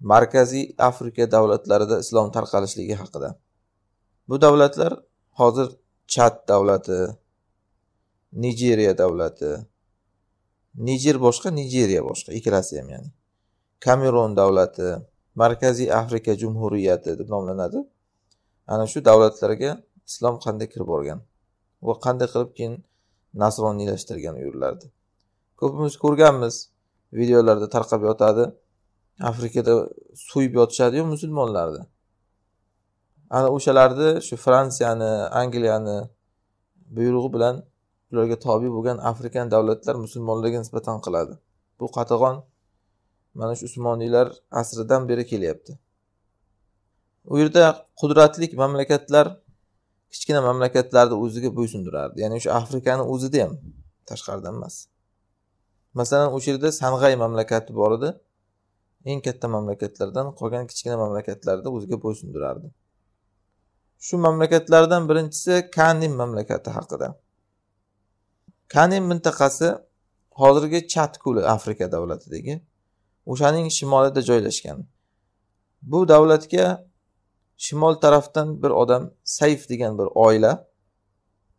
markaziy afrika davlatlarida islom tarqalishligi haqida bu davlatlar hozir chad davlati nijeriya davlati nijer boshqa nijeriya boshqa ikkalasi ham ya'ni kamerun davlati markaziy afrika jumhuriyati deb nomlanadi ana shu davlatlarga islom qanday kirib borgan va qanday qilib keyin nasroniylashtirgan u yerlarni ko'pimiz ko'rganmiz videolarda tarqab yotadi afrikada so'yib yotishadiyu musulmonlarni ana o'shalarni shu fransiyani angliyani buyrug'i bilan ularga tobe bo'lgan afrikan davlatlar musulmonlarga nisbatan qiladi bu qatag'on mana shu usmoniylar asridan beri kelyapti u yerda qudratli mamlakatlar kichkina mamlakatlarni o'ziga bo'ysundirardi ya'ni o'sha afrikani o'zida ham tashqaridan emas masalan o'sha yerda sang'ay mamlakati bor edi eng katta mamlakatlardan qolgan kichkina mamlakatlarda o'ziga bo'ysundirardi shu mamlakatlardan birinchisi kanin mamlakati haqida kanin mintaqasi hozirgi chat ko'li afrika davlatidagi o'shaning shimolida joylashgan bu davlatga shimol tarafdan bir odam sayf degan bir oila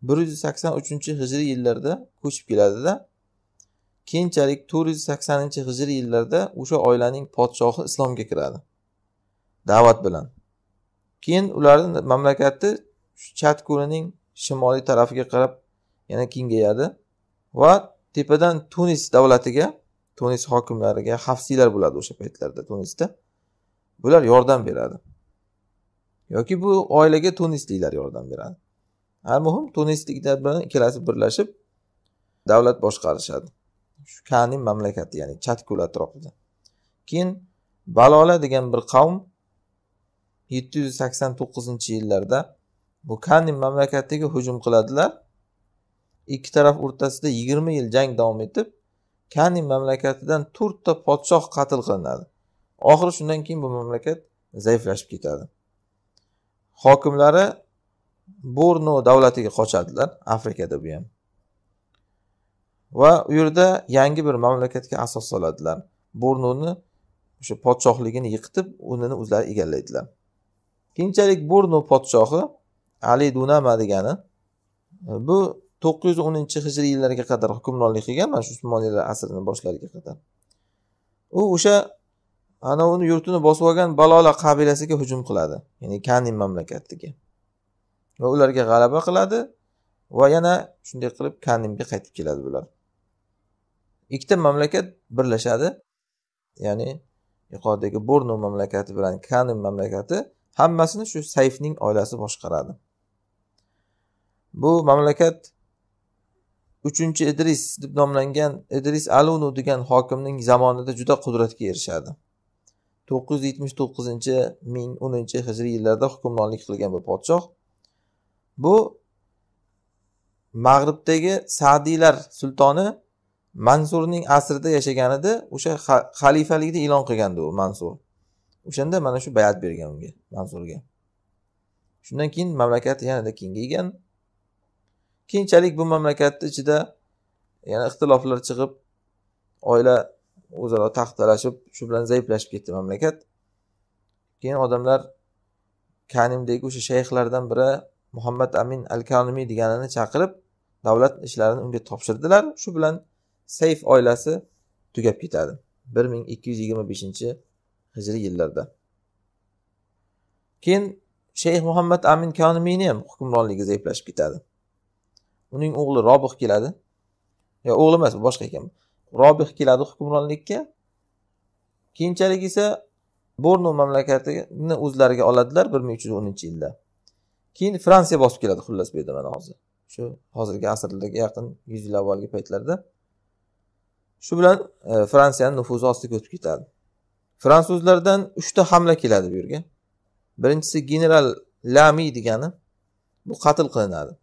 bir yuz sakson uchinchi hijriy yillarda ko'chib keladida keyinchalik to'rt yuz saksoninchi hijriy yillarda o'sha oilaning podshohi islomga kiradi da'vat bilan keyin ularni mamlakati chat ko'lining shimoliy tarafiga qarab yana kengayadi va tepadan tunis davlatiga tunis hokimlariga xavfsiylar bo'ladi o'sha paytlarda tunisda bular yordam beradi yoki bu oilaga tunisliklar yordam beradi muhim tunisliklar bilan ikkalasi birlashib davlat boshqarishadi shu kani mamlakati ya'ni chatkula atrofida keyin balola degan bir qavm yetti yuz sakson to'qqizinchi yillarda bu kani mamlakatiga hujum qiladilar ikki taraf o'rtasida yigirma yil jang davom etib kani mamlakatidan to'rtta podshoh qatl qilinadi oxiri shundan keyin bu mamlakat zaiflashib ketadi hokimlari borno davlatiga qochadilar afrikada bu ham va u yerda yangi bir mamlakatga asos soladilar burnuni o'sha podshohligini yiqitib unini o'zlari egallaydilar keyinchalik burnu podshohi ali dunama degani e, bu to'qqiz yuz o'ninchi hijriy yillarga qadar hukmronlik qilgan mana shu usmoniylar asrini boshlariga qadar u o'sha ana uni yurtini bosib olgan balola qabilasiga hujum qiladi ya'ni kanin mamlakatiga va ularga g'alaba qiladi va yana shunday qilib kanimga qaytib keladi bular ikkita mamlakat birlashadi ya'ni yuqoridagi borno mamlakati bilan kanin mamlakati hammasini shu sayfning oilasi boshqaradi bu mamlakat uchinchi idris deb nomlangan idris alunu degan hokimning zamonida juda qudratga erishadi to'qqiz yuz yetmish to'qqizinchi ming o'ninchi hijriy yillarda hukmronlik qilgan bu podshoh bu mag'ribdagi sadiylar sultoni mansurning asrida yashaganida o'sha xalifalikni e'lon qilgandi u mansur o'shanda mana shu bayat bergan unga mansurga shundan keyin mamlakat yanada kengaygan keyinchalik bu mamlakatni ichida yana ixtiloflar chiqib oila o'zaro taxt talashib shu bilan zaiflashib ketdi mamlakat keyin odamlar kanimdagi o'sha shayxlardan biri muhammad amin al kanimiy deganini chaqirib davlat ishlarini unga topshirdilar shu bilan sayf oilasi tugab ketadi bir ming ikki yuz yigirma beshinchi hijriy yillarda keyin shayx muhammad amin konimiyni ham hukmronligi zaiflashib ketadi uning o'g'li robih keladi yo o'g'li emas boshqa ekan robih keladi hukmronlikka keyinchalik esa borno mamlakatini o'zlariga oladilar bir ming uch yuz o'ninchi yilda keyin fransiya bosib keladi xullas bu yerda mana hozir shu hozirgi asrlarga yaqin yuz yil avvalgi paytlarda shu bilan e, fransiyani nufuzi ostiga o'tib ketadi fransuzlardan uchta hamla keladi bu yerga birinchisi general lami degani bu qatl qilinadi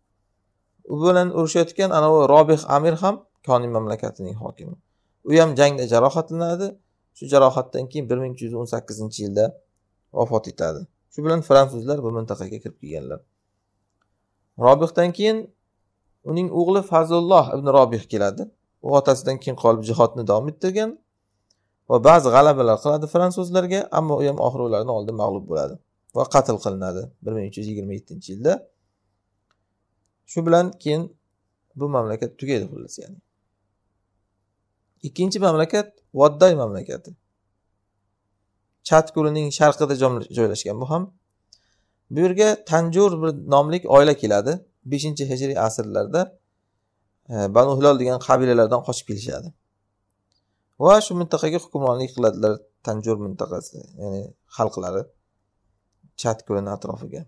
u bilan urushayotgan anavi robih amir ham koni mamlakatining hokimi u ham jangda jarohatlanadi shu jarohatdan keyin bir ming uch yuz o'n sakkizinchi yilda vafot etadi shu bilan fransuzlar bu mintaqaga kirib kelganlar robihdan keyin uning o'g'li fazulloh ibn robih keladi u otasidan keyin qolib jihodni davom ettirgan va ba'zi g'alabalar qiladi fransuzlarga ammo u ham oxiri ularni oldi mag'lub bo'ladi va qatl qilinadi bir ming uch yuz yigirma yettinchi yilda shu bilan keyin bu mamlakat tugaydi xullas ya'ni ikkinchi mamlakat vodday mamlakati chat ko'lining sharqida joylashgan bu ham bu yerga tanjur bir nomlik oila keladi beshinchi hijriy asrlarda banu hilol degan qabilalardan qochib kelishadi va shu mintaqaga hukmronlik qiladilar tanjur mintaqasi ya'ni xalqlari chat ko'lini atrofiga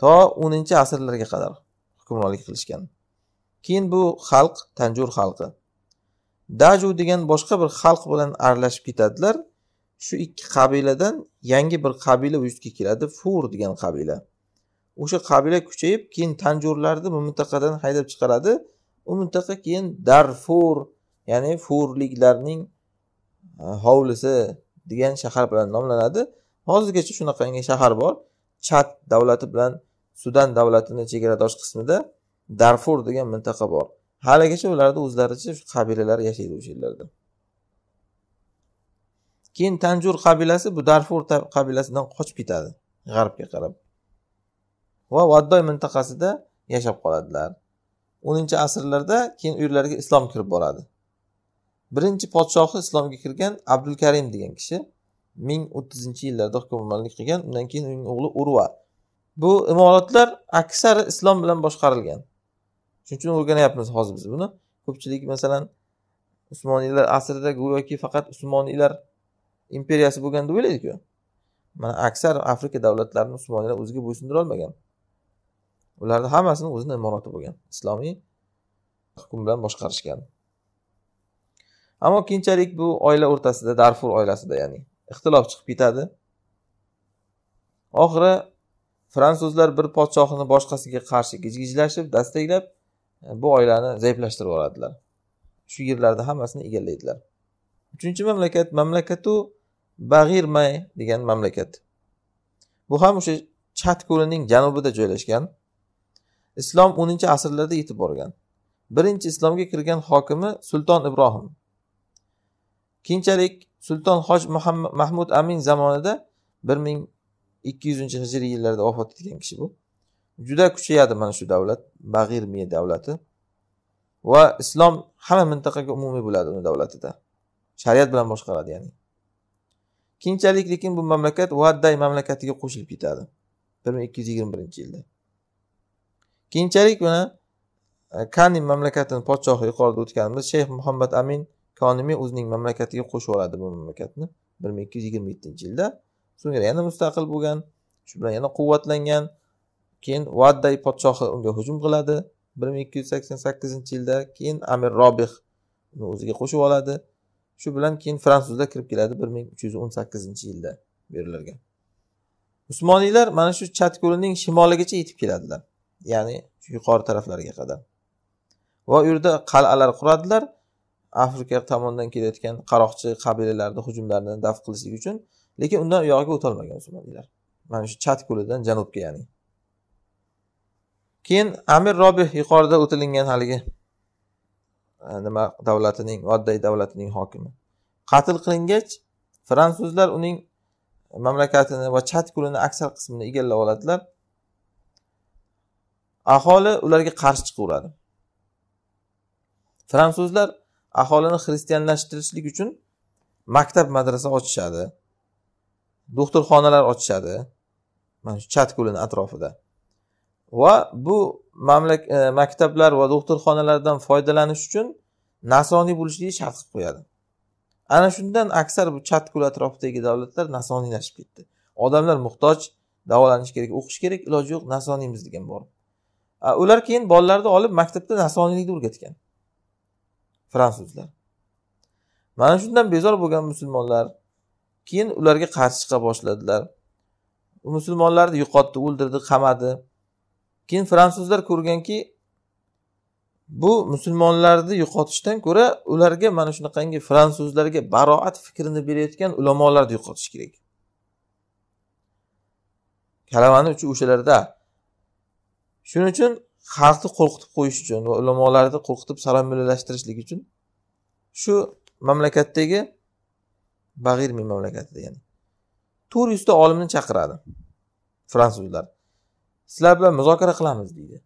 to o'ninchi asrlarga qadar hukmronlik qilishgan keyin bu xalq tanjur xalqi daju degan boshqa bir xalq bilan aralashib ketadilar shu ikki qabiladan yangi bir qabila vujudga keladi fur degan qabila o'sha qabila kuchayib keyin tanjurlarni bu mintaqadan haydab chiqaradi u mintaqa keyin darfur ya'ni furliklarning e, hovlisi degan shahar bilan nomlanadi hozirgacha shunaqangi shahar bor chat davlati bilan sudan davlatini chegaradosh qismida darfur degan mintaqa bor haligacha ularni o'zlaricha shu qabilalar yashaydi o'sha yerlarda keyin tanjur qabilasi bu darfur qabilasidan qochib ketadi g'arbga qarab va vaddoy mintaqasida yashab qoladilar o'ninchi asrlarda keyin uylariga islom kirib boradi birinchi podshohi islomga kirgan abdulkarim degan kishi ming o'ttizinchi yillarda hukmronlik qilgan undan keyin uning o'g'li urva bu imoratlar aksari islom bilan boshqarilgan shuning uchun o'rganyapmiz hozir biz buni ko'pchilik masalan usmoniylar asrida go'yoki faqat usmoniylar imperiyasi bo'lgan deb o'ylaydiku mana aksar afrika davlatlarini usmoniylar o'ziga bo'ysundira olmagan ularni hammasini o'zini imorati bo'lgan islomiy hukm bilan boshqarishgan ammo keyinchalik bu oila o'rtasida darfur oilasida ya'ni ixtilof chiqib ketadi oxiri fransuzlar bir podshohni boshqasiga qarshi gijgijlashib dastaklab e, bu oilani zaiflashtirib yuboradilar shu yerlarni hammasini egallaydilar uchinchi mamlakat mamlakatu bag'irmay degan mamlakat bu ham o'sha chat ko'lining janubida joylashgan islom o'ninchi asrlarda yetib borgan birinchi islomga kirgan hokimi sulton ibrohim keyinchalik sulton hoj mahmud amin zamonida bir ming ikki yuzinchi hijriy yillarda vafot etgan kishi bu juda kuchayadi mana shu davlat miya davlati va islom hamma mintaqaga umumiy bo'ladi uni davlatida shariat bilan boshqaradi ya'ni keyinchalik lekin bu mamlakat vadday mamlakatiga qo'shilib ketadi bir ming ikki yuz yigirma birinchi yilda keyinchalik mana e, kani mamlakatini podshohi yuqorida o'tganimiz shayx muhammad amin konimiy o'zining mamlakatiga qo'shib oladi bu mamlakatni bir ming ikki yuz yigirma yettinchi yilda so'ngra yana mustaqil bo'lgan shu bilan yana quvvatlangan keyin vadday podshohi unga hujum qiladi bir ming ikki yuz sakson sakkizinchi yilda keyin amir robih uni o'ziga qo'shib oladi shu bilan keyin fransuzlar kirib keladi bir ming uch yuz o'n sakkizinchi yilda berilgan usmoniylar mana shu chat ko'lining shimoligacha yetib keladilar ya'ni yuqori taraflarga qadar va u yerda qal'alar quradilar afrika tomonidan kelayotgan qaroqchi qabilalarni hujumlarini daf qilishlik uchun lekin undan u yog'iga o'tolmagan musulmonlar mana shu chat ko'lidan janubga ya'ni keyin amir robih yuqorida o'tilingan haligi e, nima davlatining oddiy davlatining hokimi qatl qilingach fransuzlar uning mamlakatini va chat ko'lini aksar qismini egallab oladilar aholi ularga qarshi chiqaveradi fransuzlar aholini xristianlashtirishlik uchun maktab madrasa ochishadi doktorxonalar ochishadi mana shu chat ko'lini atrofida va bu mamlak e, maktablar va doktorxonalardan foydalanish uchun nasoniy bo'lishligi shart qilib qo'yadi ana shundan aksar bu chat ko'l atrofidagi davlatlar nasoniylashib ketdi odamlar muhtoj davolanish kerak o'qish kerak iloji yo'q nasoniymiz degan borib ular keyin bolalarni olib maktabda nasoniylikni o'rgatgan fransuzlar mana shundan bezor bo'lgan musulmonlar keyin ularga qarshi chiqa boshladilar musulmonlarni yo'qotdi o'ldirdi qamadi keyin fransuzlar ko'rganki bu musulmonlarni yo'qotishdan ko'ra ularga mana shunaqangi fransuzlarga baroat fikrini berayotgan ulamolarni yo'qotish kerak kalavani uchi o'shalarda shuning uchun xalqni qo'rqitib qo'yish uchun va ulamolarni qo'rqitib saromilashtirishlik uchun shu mamlakatdagi bag'irmi mamlakatida ya'ni to'rt yuzta olimni chaqiradi fransuzlar sizlar bilan muzokara qilamiz deydi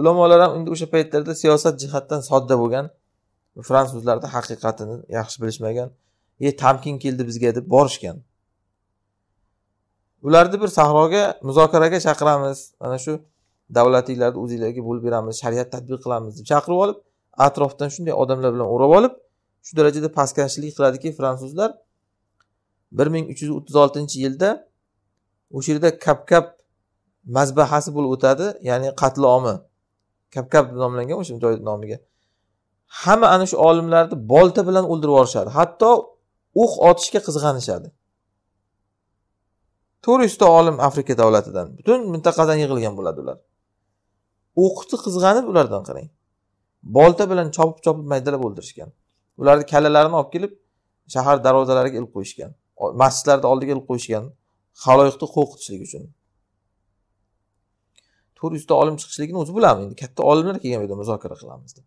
ulamolar ham endi o'sha paytlarda siyosat jihatdan sodda bo'lgan fransuzlarni haqiqatini yaxshi bilishmagan e tamkin keldi bizga deb borishgan ularni bir sahroga muzokaraga chaqiramiz mana shu davlatinglarni o'zinglarga bo'lib beramiz shariat tadbiq qilamiz deb chaqirib olib atrofdan shunday odamlar bilan o'rab olib shu darajada pastkashlik qiladiki fransuzlar bir ming uch yuz o'ttiz oltinchi yilda o'sha yerda kapkap mazbahasi bo'lib o'tadi ya'ni qatlomi kapkap deb nomlangan o'sha joyni nomiga hamma ana shu olimlarni bolta bilan o'ldirib yuborishadi hatto o'q uh otishga qizg'anishadi to'rt yuzta olim afrika davlatidan butun mintaqadan yig'ilgan bo'ladi ular o'qiti qizg'anib ulardan qarang bolta bilan chopib chopib maydalab o'ldirishgan ularni kallalarini olib kelib shahar darvozalariga ilib qo'yishgan masjidlarni oldiga ilib qo'yishgan haloyiqni qo'rqitishlik uchun to'rt yuzta olim chiqishligini o'zi bilamiz endi katta olimlar kelgan bu yerda muzokara qilamiz deb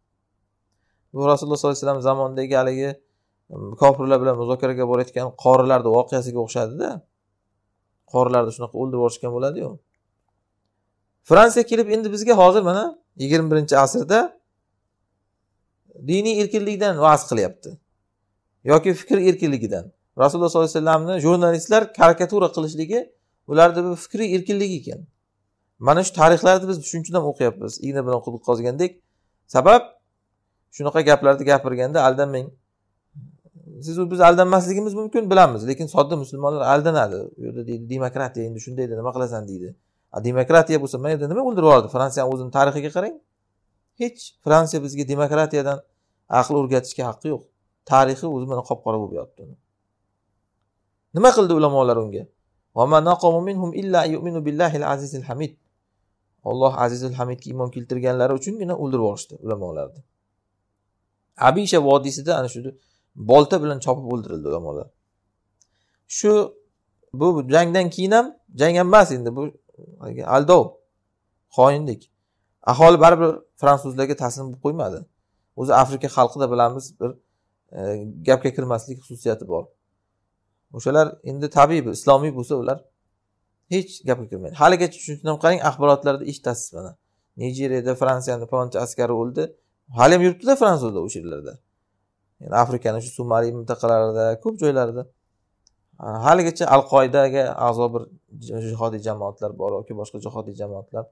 bu rasululloh sollallohu alayhi vasallam zamonidagi haligi um, kofirlar bilan muzokaraga borayotgan qorilarni voqeasiga o'xshadida qorilarni shunaqa o'ldirib yuborishgan bo'ladiyu fransiya kelib endi bizga hozir mana yigirma birinchi asrda diniy erkinlikdan vaz qilyapti yoki fikr erkinligidan rasululloh sollallohu alayhi vasallamni jurnalistlar karikatura qilishligi ularni bu fikriy erkinligi ekan mana shu tarixlarni biz shuning uchun ham o'qiyapmiz igna bilan quduq qozgandek sabab shunaqa gaplarni gapirganda aldanmang siz biz aldanmasligimiz mumkin bilamiz lekin sodda musulmonlar aldanadi u yerda deydi demokratiya endi shunday deydi nima qilasan deydi demokratiya bo'lsa mana yerda nima o'ldirib yubordi fransiyani o'zini tarixiga qarang hech fransiya bizga demokratiyadan aql o'rgatishga haqqi yo'q tarixi o'zi mana qop qora bo'lib yotibdi nima qildi ulamolar unga olloh azizul hamidga iymon keltirganlari uchungina o'ldirib yuborishdi ulamolarni abisha vodiysida ana shu bolta bilan chopib o'ldirildi ulamolar shu bu jangdan keyin ham jang ham emas endi bu aldov xoinlik aholi baribir fransuzlarga taslim bo'lib qo'ymadi o'zi afrika xalqida bilamiz bir e, gapga kirmaslik xususiyati bor o'shalar endi tabiiy islomiy bo'lsa ular hech gapga kirmaydi haligacha shuni qarang axborotlarda eshitasiz mana nijeriyada fransiyani palonchi askari o'ldi hali ham yuribdida fransuzlar o'sha yerlarda yani afrikani shu sumali mintaqalarida ko'p joylarida Э, haligacha al qoidaga a'zo bir jihodiy jamoatlar bor yoki boshqa jihodiy jamoatlar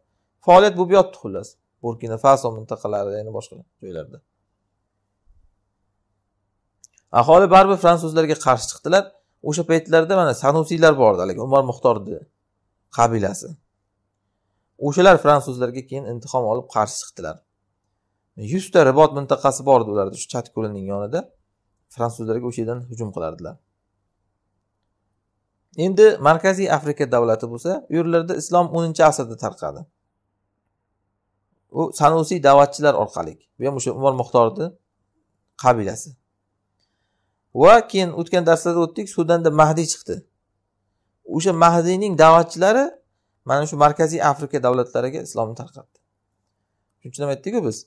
faoliyat bo'lib yotdi xullas burkina faso mintaqalarida yana boshqa joylarda aholi baribir fransuzlarga qarshi chiqdilar o'sha paytlarda mana sanusiylar bor edi haligi umar muxtorni qabilasi o'shalar fransuzlarga keyin intihom olib qarshi chiqdilar yuzta ribot mintaqasi bor edi ularda shu chat ko'lining yonida fransuzlarga o'sha yerdan hujum qilardilar endi markaziy afrika davlati bo'lsa u yerlarda islom o'ninchi asrda tarqadi u sanusiy da'vatchilar orqali bu ham o'sha umar muxtorni qabilasi va keyin o'tgan darslarda o'tdik sudanda mahdiy chiqdi o'sha mahdiyning da'vatchilari mana shu markaziy afrika davlatlariga islomni tarqatdi shuning uchun ham aytdikku biz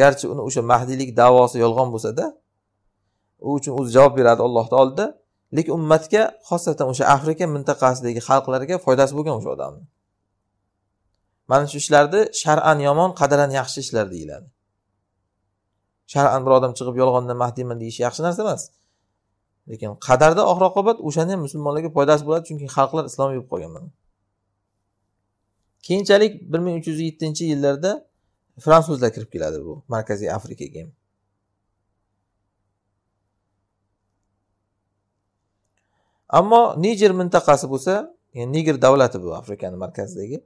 garchi uni o'sha mahdiylik davosi yolg'on bo'lsada u uchun o'zi javob beradi ollohni oldida lekin ummatga xosatan o'sha afrika mintaqasidagi xalqlarga foydasi bo'lgan o'sha odamni mana shu ishlarni shar'an yomon qadaran yaxshi ishlar deyiladi shar'an bir odam chiqib yolg'ondan mahdiyman deyishi yaxshi narsa emas lekin qadarda oxir oqibat o'shani ham musulmonlarga foydasi bo'ladi chunki xalqlar islomiy bo'lib qolgan mana keyinchalik bir ming uch yuz yettinchi yillarda fransuzlar kirib keladi bu markaziy afrikaga ammo niger mintaqasi bo'lsa yani niger davlati bu afrikani markazidagi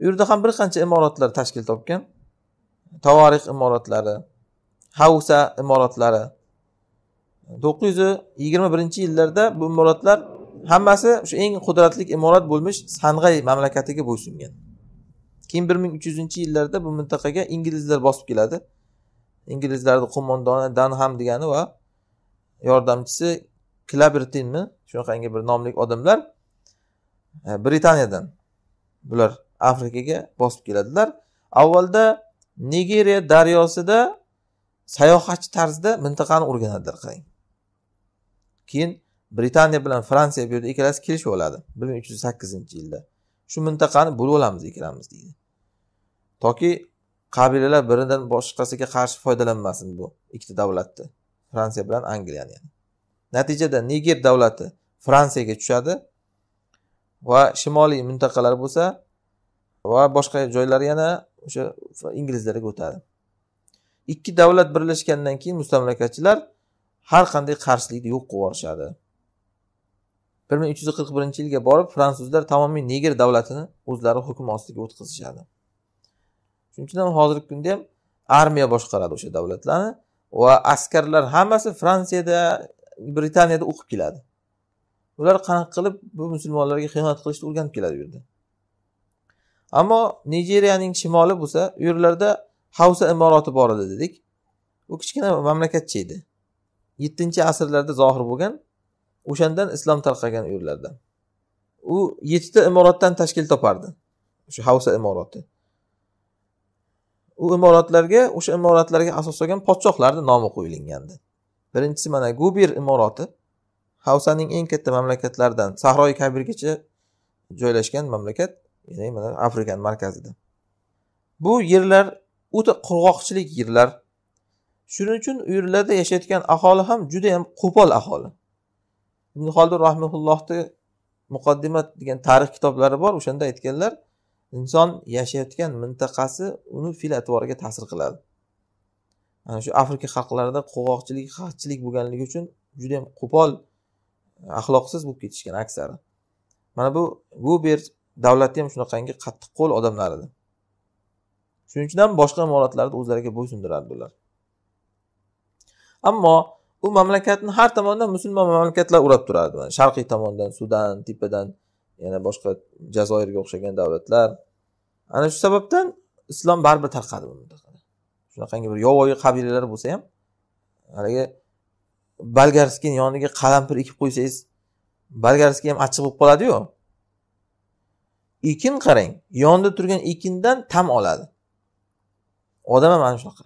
u yerda ham bir qancha imoratlar tashkil topgan tavorix imoratlari havsa imoratlari to'qqiz yuz yigirma birinchi yillarda bu imoratlar hammasi o'sha eng qudratli imorat bo'lmish sang'ay mamlakatiga bo'ysungan keyin bir ming uch yuzinchi yillarda bu mintaqaga inglizlar bosib keladi inglizlarni qo'mondoni danham degani va yordamchisi klabertinmi shunaqangi bir nomli odamlar e, britaniyadan bular afrikaga bosib keladilar avvalda nigeriya daryosida sayohatchi tarzda mintaqani o'rganadilar qarang keyin britaniya bilan fransiya bu yerda ikkalasi kelishib oladi bir ming uch yuz sakkizinchi yilda shu mintaqani bo'lib olamiz ikkalamiz deydi toki qabilalar biridan boshqasiga qarshi foydalanmasin bu ikkita davlatni fransiya bilan angliyani yani. natijada niger davlati fransiyaga tushadi va shimoliy mintaqalar bo'lsa va boshqa joylar yana o'sha inglizlarga o'tadi ikki davlat birlashgandan keyin mustamlakachilar har qanday qarshilikni yo'q qilib yuborishadi bir ming uch yuz qirq birinchi yilga borib fransuzlar tamomiy niger davlatini o'zlari hukm ostiga o'tkazishadi shuning uchun ham hozirgi kunda ham armiya boshqaradi o'sha davlatlarni va askarlar hammasi fransiyada britaniyada o'qib keladi ular qanaqa qilib bu musulmonlarga xiyonat qilishni o'rganib keladi u yerda ammo nigeriyaning shimoli bo'lsa u yerlarda havsa imoroti bor edi dedik u kichkina mamlakatcha edi yettinchi asrlarda zohir bo'lgan o'shandan islom tarqagan u yerlarda u yettita imoratdan tashkil topardi o'sha havsa imoroti u imoratlarga o'sha imoratlarga asos solgan podshohlarni nomi qo'yilgandi birinchisi mana gubir imoroti havsaning eng katta mamlakatlaridan sahroi kabirgacha joylashgan mamlakat ya'ni mana afrikani markazida bu yerlar o'ta qurg'oqchilik yerlar shuning uchun u yerlarda yashayotgan aholi ham juda yam qo'pol aholi ibn xoldun rahmaullohni muqaddimat degan tarix kitoblari bor o'shanda aytganlar inson yashayotgan mintaqasi uni fe'l atvoriga ta'sir qiladi ana shu afrika xalqlarida qurg'oqchilik xavfchilik bo'lganligi uchun juda yam qo'pol e, axloqsiz bo'lib ketishgan aksari mana bu guber davlati ham shunaqangi qattiqqo'l odamlar edi shuning uchun ham boshqa imoratlarni o'zlariga bo'ysundirardi ular ammo u mamlakatni har tomondan musulmon mamlakatlar o'rab turardi sharqiy tomondan sudan tepadan yana boshqa jazoirga o'xshagan davlatlar ana shu sababdan islom baribir tarqadi bu mintaqa shunaqangi bir yovvoyi qabilalar bo'lsa ham haligi болгарскийni yoniga qalampir ekib qo'ysangiz болгарский ham achchiq bo'lib qoladiyu ekin qarang yonida turgan ekindan tam oladi odam ham mana shunaqa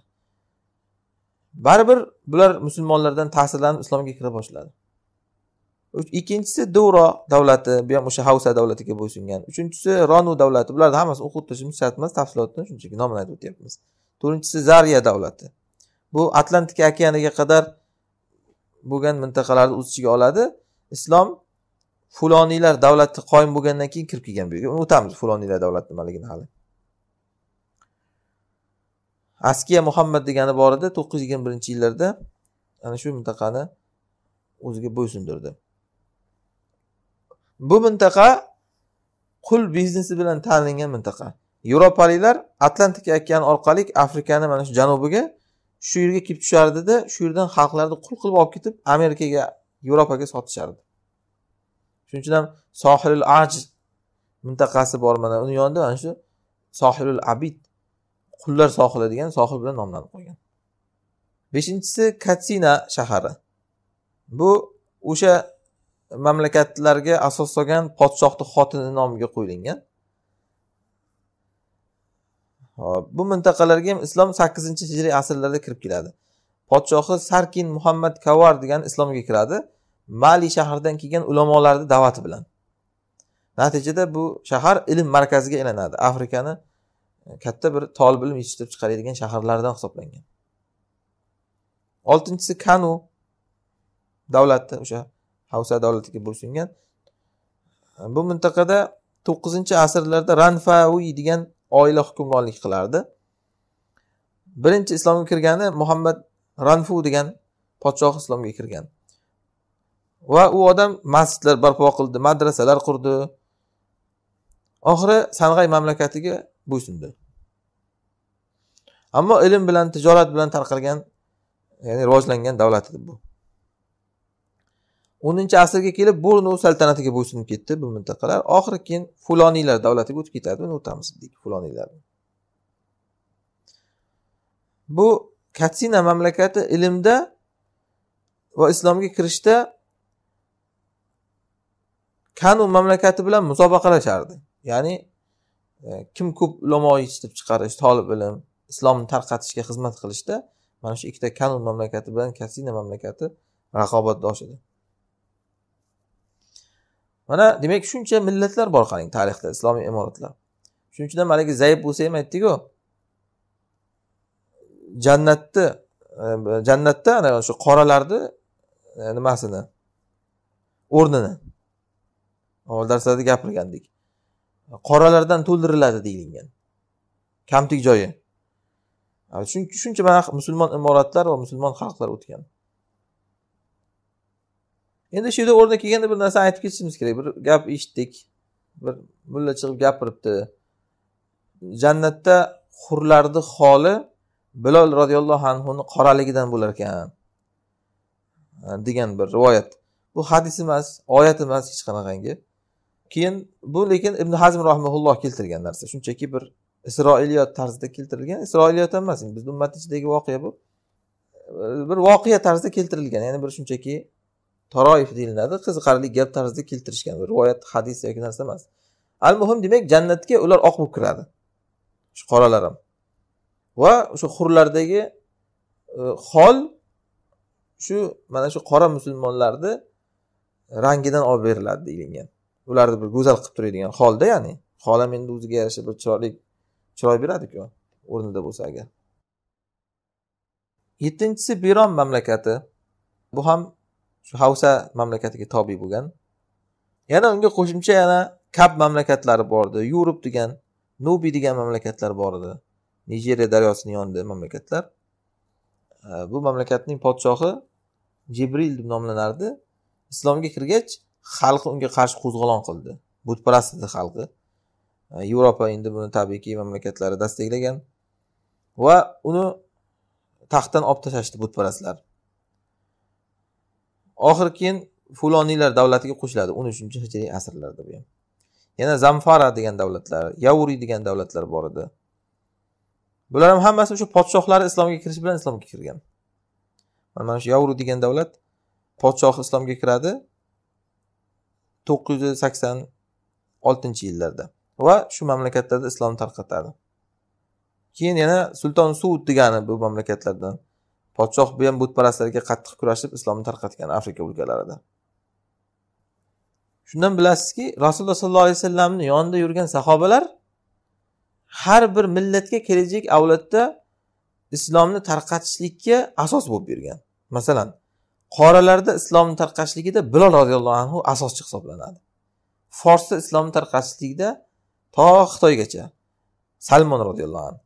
baribir bular musulmonlardan ta'sirlanib islomga kira boshladi ikkinchisi duro davlati bu ham o'sha havsa davlatiga bo'ysungan uchinchisi ronu davlati bularni hammasini o'qib o'tirishimiz shart emas tafsilotini shunchaki nomini aytib o'tyapmiz to'rtinchisi zarya davlati bu atlantika okeaniga qadar bo'lgan mintaqalarni o'z ichiga oladi islom fuloniylar davlati qoyim bo'lgandan keyin kirib kelgan bu yerga o'tamiz fuloniylar davlati nimaligini hali askiya muhammad degani bor edi to'qqiz yuz yigirma birinchi yillarda ana shu mintaqani o'ziga bo'ysundirdi bu mintaqa qul biznesi bilan tanilgan mintaqa yevropaliklar atlantika okeani orqali afrikani mana shu janubiga shu yerga kelib tushardida shu yerdan xalqlarni qul qilib olib ketib amerikaga yevropaga sotishardi shuning uchun ham sohilil aj mintaqasi bor mana uni yonida mana shu sohilul abid qullar sohili degan sohil bilan nomlanib qolgan beshinchisi katsina shahari bu o'sha mamlakatlarga asos solgan podshohni xotini nomiga qo'yilgan hop bu mintaqalarga ham islom sakkizinchi hijriy asrlarda kirib keladi podshohi sarkin muhammad kavar degan islomga kiradi mali shahridan kelgan ulamolarni da'vati bilan natijada bu shahar ilm markaziga aylanadi afrikani e, katta bir tolib ilm yetishtirib chiqaradigan shaharlardan hisoblangan oltinchisi kanu davlati o'sha havsa davlatiga bo'ysungan e, bu mintaqada to'qqizinchi asrlarda ranfaviy degan oila hukmronlik qilardi birinchi islomga kirgani muhammad ranfu degan podshoh islomga kirgan va u odam masjidlar barpo qildi madrasalar qurdi oxiri sang'ay mamlakatiga bo'ysundi ammo ilm bilan tijorat bilan tarqalgan ya'ni rivojlangan davlat edi bu o'ninchi asrga kelib bornu saltanatiga bo'ysunib ketdi bu mintaqalar oxiri keyin fuloniylar davlatiga o'tib ketadi buni o'tamiz dedik fuloniylar bu katsina mamlakati ilmda va islomga kirishda kanu mamlakati bilan musobaqalashardi ya'ni e, kim ko'p ulamo yetishtirib chiqarish tolib ilm islomni tarqatishga xizmat qilishda mana shu ikkita kanun mamlakati bilan katsina mamlakati raqobatdosh edi mana demak shuncha millatlar bor qarang tarixda islomiy imoratlar shuning uchun ham haligi zaif bo'lsa ham aytdiku jannatni e, jannatda ana shu qoralarni e, nimasini o'rnini avval darslarda gapirgandik qoralardan to'ldiriladi deyilgan kamtik joyi shuncha musulmon imoratlar va musulmon xalqlar o'tgan endi shu yerda o'rni kelganda bir narsani aytib ketishimiz kerak bir gap eshitdik bir mulla chiqib gapiribdi jannatda hurlarni holi bilol roziyallohu anhuni qoraligidan bo'lar ekan degan bir rivoyat bu hadis emas oyat emas hech qanaqangi keyin bu lekin ibn hazm rahmaulloh keltirgan narsa shunchaki bir isroiliyot tarzida keltirilgan isroiliyot emas bizni ummat ichidagi voqea bu bir voqea tarzida keltirilgan ya'ni bir shunchaki taroif deyiladi qiziqarli gap tarzida keltirishgan rivoyat hadis yoki narsa emas al muhim demak jannatga ular oq bo'lib kiradi shu qoralar ham va o'sha hurlardagi hol e, shu mana shu qora musulmonlarni rangidan olib beriladi deyilgan ularni bir go'zal qilib turadigan holda ya'ni hol ham endi o'ziga yarasha bir chiroyli chiroy beradiku o'rnida bo'lsa agar yettinchisi biron mamlakati bu ham shu havsa mamlakatiga tobe bo'lgan yana unga qo'shimcha yana kab mamlakatlari bor edi yurup degan nubi degan mamlakatlar bor edi nijeriya daryosini yonida mamlakatlar bu mamlakatning podshohi jibril deb nomlanardi islomga kirgach xalqi unga qarshi qo'zg'olon qildi butparast edi xalqi yevropa endi buni tabiiyki mamlakatlari dastaklagan va uni taxtdan olib tashlashdi butparastlar oxiri keyin fuloniylar davlatiga qo'shiladi o'n uchinchi hijriy asrlarda bu ham yana zamfara degan davlatlar yavuriy degan davlatlar bor edi bular ham hammasi o'sha podshohlari islomga kirishi bilan islomga kirgan mana shu yavru degan davlat podshohi islomga kiradi to'qqiz yuz sakson oltinchi yillarda va shu mamlakatlarda islomni tarqatadi keyin yana sulton suud degani bu mamlakatlardan podshoh bu ham butparastlarga qattiq kurashib islomni tarqatgan afrika o'lkalarida shundan bilasizki rasululloh sollallohu alayhi vasallamni yonida yurgan sahobalar har bir millatga kelajak avlodda islomni tarqatishlikka asos bo'lib bergan masalan qoralarda islomni tarqatishligida bilol roziyallohu anhu asoschi hisoblanadi forsda islomni tarqatishlikda to xitoygacha salmon roziyallohu anhu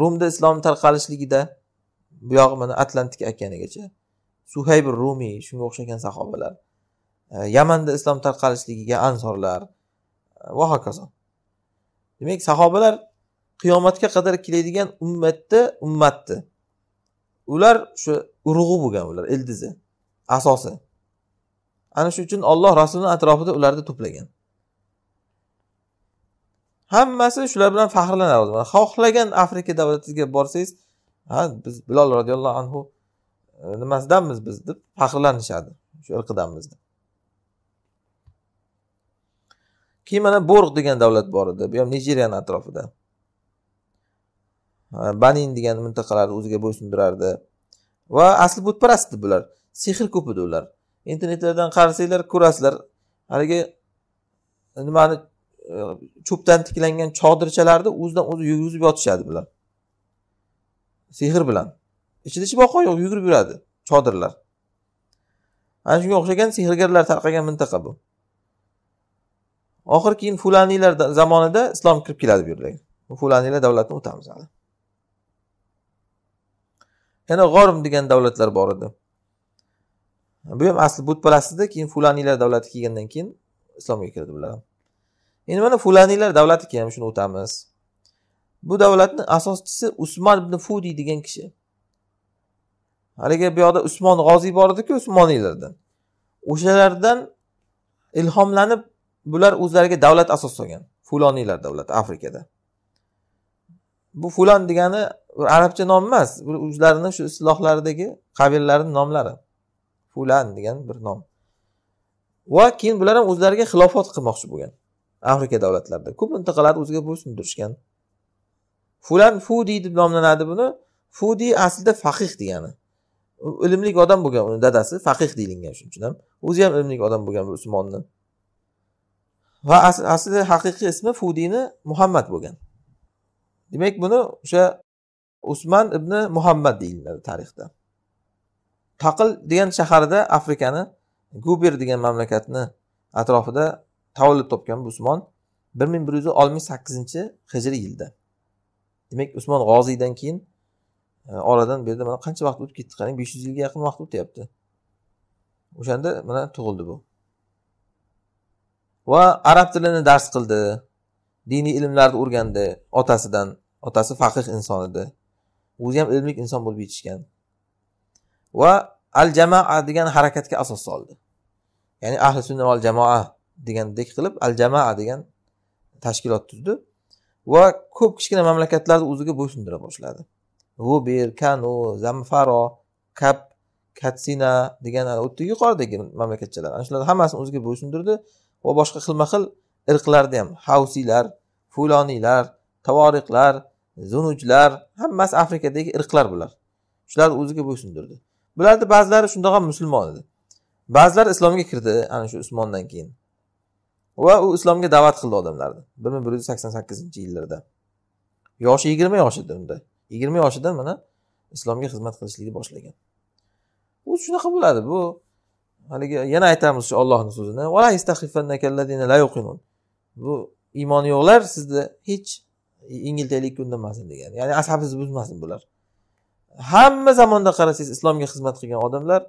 rumda islomni tarqalishligida bu yog'i mana atlantika okeanigacha suhayb rumiy shunga o'xshagan sahobalar e, yamanda islom tarqalishligiga ansorlar e, va hokazo demak sahobalar qiyomatga qadar keladigan ummatni ummatni ular shu urug'i bo'lgan ular ildizi asosi ana shu uchun olloh rasulini atrofida ularni to'plagan hammasi shular bilan faxrlanadi xohlagan afrika davlatiga borsangiz ha biz bilol roziyallohu anhu e, nimasidanmiz biz deb faxrlanishadi shu irqidanmiz deb keyin mana borg' degan davlat bor edi bu ham nijeriyani atrofida banin degan mintaqalarni o'ziga bo'ysundirardi va asli butparast edi bular sehr ko'p edi ular internetlardan qarasanglar ko'rasizlar haligi e, nimani e, cho'pdan tiklangan chodirchalarni o'zidan o'zi yuzib yotishadi bular sehr bilan ichida shifoxo yo'q yugurib yuradi chodirlar ana shunga o'xshagan sehrgarlar tarqagan mintaqa bu oxiri keyin fulaniylar zamonida islom kirib keladi bu yerdagi fulaniylar davlatini o'tamiz hali yana g'orim degan davlatlar bor edi bu ham asli edi keyin fulaniylar davlati kelgandan keyin islomga kirdi bular endi mana fulaniylar davlati ham shuni o'tamiz bu davlatni asoschisi usmon ibn fudiy degan kishi haligi bu yoqda usmon g'oziy bor ediku usmoniylardan o'shalardan ilhomlanib bular o'zlariga davlat asos solgan fuloniylar davlati afrikada bu fulon degani arabcha nom emas bu o'zlarini shu islohlaridagi qabillarini nomlari fulan degan bir nom va keyin bular ham o'zlariga xilofat qilmoqchi bo'lgan afrika davlatlarida ko'p mintaqalarni o'ziga bo'ysundirishgan fulan fudiy deb nomlanadi buni fudiy aslida faqih degani ilmli odam bo'lgan uni dadasi faqih deyilgan shuning uchun ham o'zi ham ilmli odam bo'lgan bu usmonni va aslida haqiqiy ismi fudiyni muhammad bo'lgan demak buni o'sha usmon ibn muhammad deyiladi tarixda taqil degan shaharda afrikani guber degan mamlakatni atrofida tavallud topgan bu usmon bir ming bir yuz oltmish sakkizinchi hijriy yilda demak usmon g'oziydan keyin e, oradan bu yerda mana qancha vaqt o'tib ketdi qarang besh yuz yilga yaqin vaqt o'tyapti o'shanda mana tug'ildi bu va arab tilini dars qildi diniy ilmlarni o'rgandi otasidan otasi faqih inson edi o'zi ham ilmli inson bo'lib yetishgan va al jamaa degan harakatga asos soldi ya'ni ahli sunna val jamoa degandek qilib al jamaa degan tashkilot tuzdi va ko'p kichkina mamlakatlarni o'ziga bo'ysundira boshladi ruber kanu zamfaro kap katsina degan o'tdi yuqoridagi mamlakatchalar ana shularni hammasini o'ziga bo'ysundirdi va boshqa xilma xil irqlarni ham hausiylar fuloniylar tavoriqlar zunujlar hammasi afrikadagi irqlar bular shularni o'ziga bo'ysundirdi bularni ba'zilari shundoq ham musulmon edi ba'zilari islomga kirdi ana shu usmondan keyin va u islomga da'vat qildi odamlarni bir ming bir yuz sakson sakkizinchi yillarda yoshi yigirma yosh edi unda yigirma yoshida mana islomga xizmat qilishlikni boshlagan u shunaqa bo'ladi bu haligi yana aytamiz shu ollohni so'zini bu iymoni yo'qlar sizni hech yengiltaklikka undamasin degan ya'ni asabingizni buzmasin bular hamma zamonda qarasangiz islomga xizmat qilgan odamlar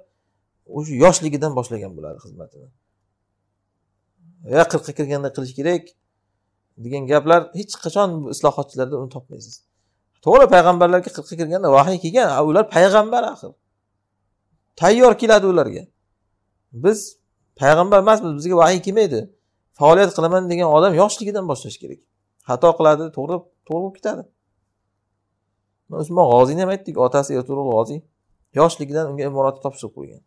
o'sha yoshligidan boshlagan bo'ladi xizmatini yo qirqqa kirganda qilish kerak degan gaplar hech qachon islohotchilarda uni topmaysiz to'g'ri payg'ambarlarga qirqqa kirganda vahiy kelgan ular payg'ambar axir tayyor keladi ularga biz payg'ambar emasmiz bizga vahiy kelmaydi faoliyat qilaman degan odam yoshligidan boshlash kerak xato qiladi to'g'ri to'g'ri bo'lib ketadi usmon g'oziyni ham aytdik otasi ertuğrul g'oziy yoshligidan unga imoratni topshirib qo'ygan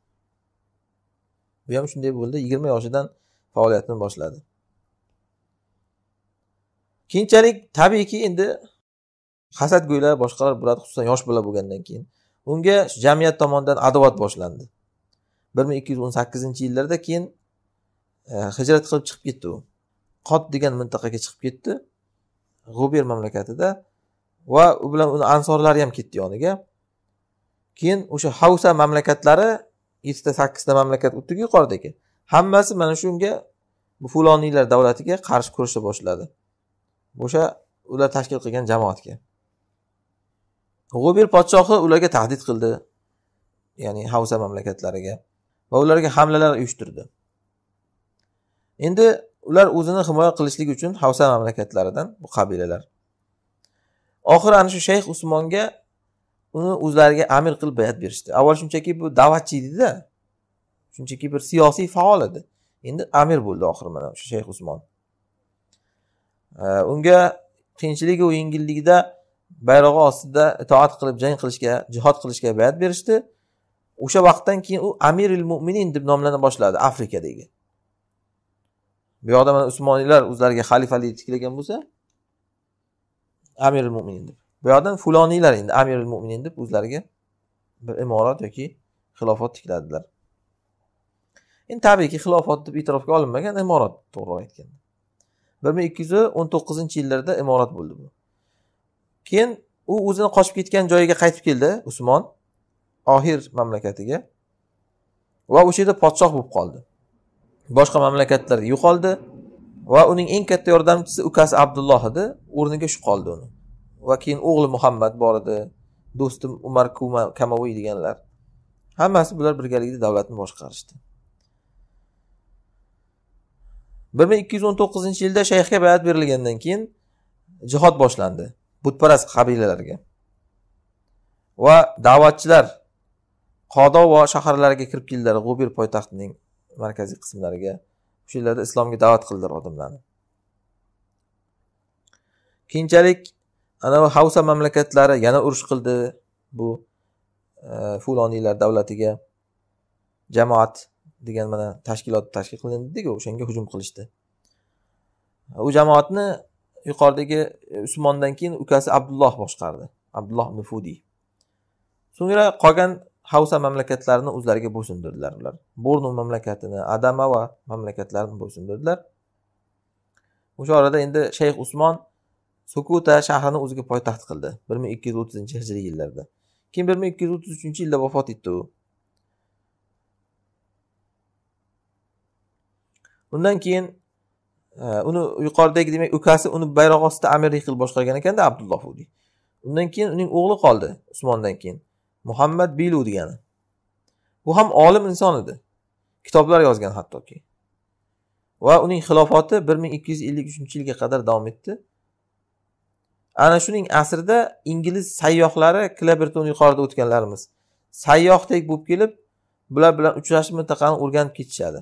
bu ham shunday bo'ldi yigirma yoshidan faoliyatini boshladi keyinchalik tabiiyki endi hasadgo'ylar boshqalar bo'ladi xususan yosh bola bo'lgandan keyin unga jamiyat tomonidan adovat boshlandi bir ming ikki yuz o'n sakkizinchi yillarda keyin e, hijrat qilib chiqib ketdi u qot degan mintaqaga chiqib ketdi g'uber mamlakatida va u bilan uni ansorlari ham ketdi yoniga keyin o'sha havsa mamlakatlari yettita sakkizta mamlakat o'tdiku yuqoridagi hammasi mana shunga fuloniylar davlatiga qarshi kurasha boshladi o'sha ular tashkil qilgan jamoatga g'ubir podshohi ularga tahdid qildi ya'ni havsa mamlakatlariga va ularga hamlalar uyushtirdi endi ular o'zini himoya qilishlik uchun havsa mamlakatlaridan bu qabilalar oxiri ana shu shayx usmonga uni o'zlariga amir qilib bayat berishdi avval shunchaki bu da'vatchi edida shunchaki bir siyosiy faol edi endi amir bo'ldi oxiri mana o'sha shayx usmon unga qiyinchiligi u yengilligida bayrog'i ostida itoat qilib jang qilishga jihod qilishga bayat berishdi o'sha vaqtdan keyin u amiril mo'minin deb nomlana boshladi afrikadagi bu yoqda mana usmoniylar o'zlariga xalifalik tiklagan bo'lsa amiril mo'minin deb bu yoqdan fuloniylar endi amiril mo'minin deb o'zlariga bir imorat yoki xilofat tikladilar endi tabiiyki xilofat deb e'tirofga olinmagan imorat to'g'riroq aytganda bir ming ikki yuz o'n to'qqizinchi yillarda imorat bo'ldi bu keyin u o'zini qochib ketgan joyiga qaytib keldi usmon ohir mamlakatiga va o'sha yerda podshoh bo'lib qoldi boshqa mamlakatlarga yo'qoldi va uning eng katta yordamchisi ukasi abdulloh edi o'rniga shu qoldi uni va keyin o'g'li muhammad bor edi do'stim umar kamaviy deganlar hammasi bular birgalikda davlatni boshqarishdi bir ming ikki yuz o'n to'qqizinchi yilda shayxga bayat berilgandan keyin jihod boshlandi butparast qabilalarga va da'vatchilar qodo va shaharlariga kirib keldilar g'ubir poytaxtining markaziy qismlariga o'sha yerlarda islomga da'vat qildilar odamlarni keyinchalik anavi havsa mamlakatlari yana urush qildi bu e, fuloniylar davlatiga jamoat degan mana tashkilot tashkil qilindiku o'shanga hujum qilishdi u jamoatni yuqoridagi usmondan keyin ukasi abdulloh boshqardi abdulloh nufudiy so'ngra qolgan havsa mamlakatlarini o'zlariga bo'ysundirdilar ular bornu mamlakatini va mamlakatlarini bo'ysundirdilar o'sha orada endi shayx usmon sukuta shahrini o'ziga poytaxt qildi bir ming ikki yuz o'ttizinchi hijriy yillarda keyin bir ming ikki yuz o'ttiz uchinchi yilda vafot etdi u undan keyin e, uni yuqoridagi demak ukasi uni bayroq ostida amirlik qilib boshqargan ekanda abdulloh hudiy undan keyin uning o'g'li qoldi usmondan keyin muhammad bilu degani bu ham olim inson edi kitoblar yozgan hattoki va uning xilofati bir ming ikki yuz ellik uchinchi yilga qadar davom etdi ana shuning asrida ingliz sayyohlari klaberton yuqorida o'tganlarimiz sayyohdek bo'lib kelib bular bilan uchrashib mintaqani o'rganib ketishadi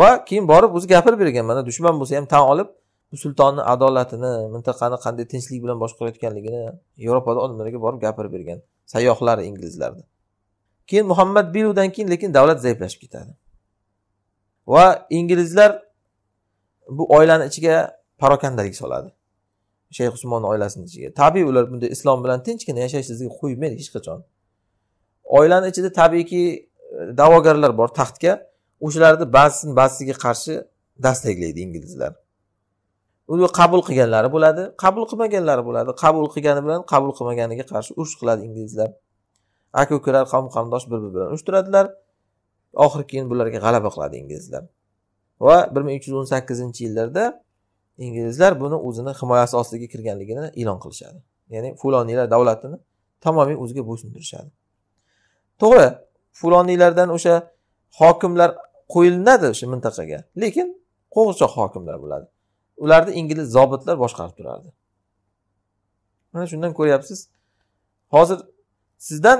va keyin borib o'zi gapirib bergan mana dushman bo'lsa ham tan olib bu sultonni adolatini mintaqani qanday tinchlik bilan boshqarayotganligini yevropada odamlarga borib gapirib bergan sayyohlar inglizlarni keyin muhammad biludan keyin lekin davlat zaiflashib ketadi va inglizlar bu oilani ichiga parokandalik soladi shayx usmonni oilasini ichiga tabiiy ular bunday islom bilan tinchgina yashashligiga qo'ymaydi hech qachon oilani ichida tabiiyki da'vogarlar bor taxtga o'shalarni ba'zisini ba'zisiga qarshi dastaklaydi inglizlar uni qabul qilganlari bo'ladi qabul qilmaganlari bo'ladi qabul qilgani bilan qabul qilmaganiga qarshi urush qiladi inglizlar aka ukalar qavm qarindosh bir biri bilan urushtiradilar oxiri keyin bularga g'alaba qiladi inglizlar va bir ming uch yuz o'n sakkizinchi yillarda inglizlar buni o'zini himoyasi ostiga kirganligini e'lon qilishadi ya'ni fuloniylar davlatini tamomiy o'ziga bo'ysundirishadi to'g'ri fuloniylardan o'sha hokimlar qo'yilinadi o'sha mintaqaga lekin qo'g'irchoq hokimlar bo'ladi ularni ingliz zobitlar boshqarib turardi mana shundan ko'ryapsiz hozir sizdan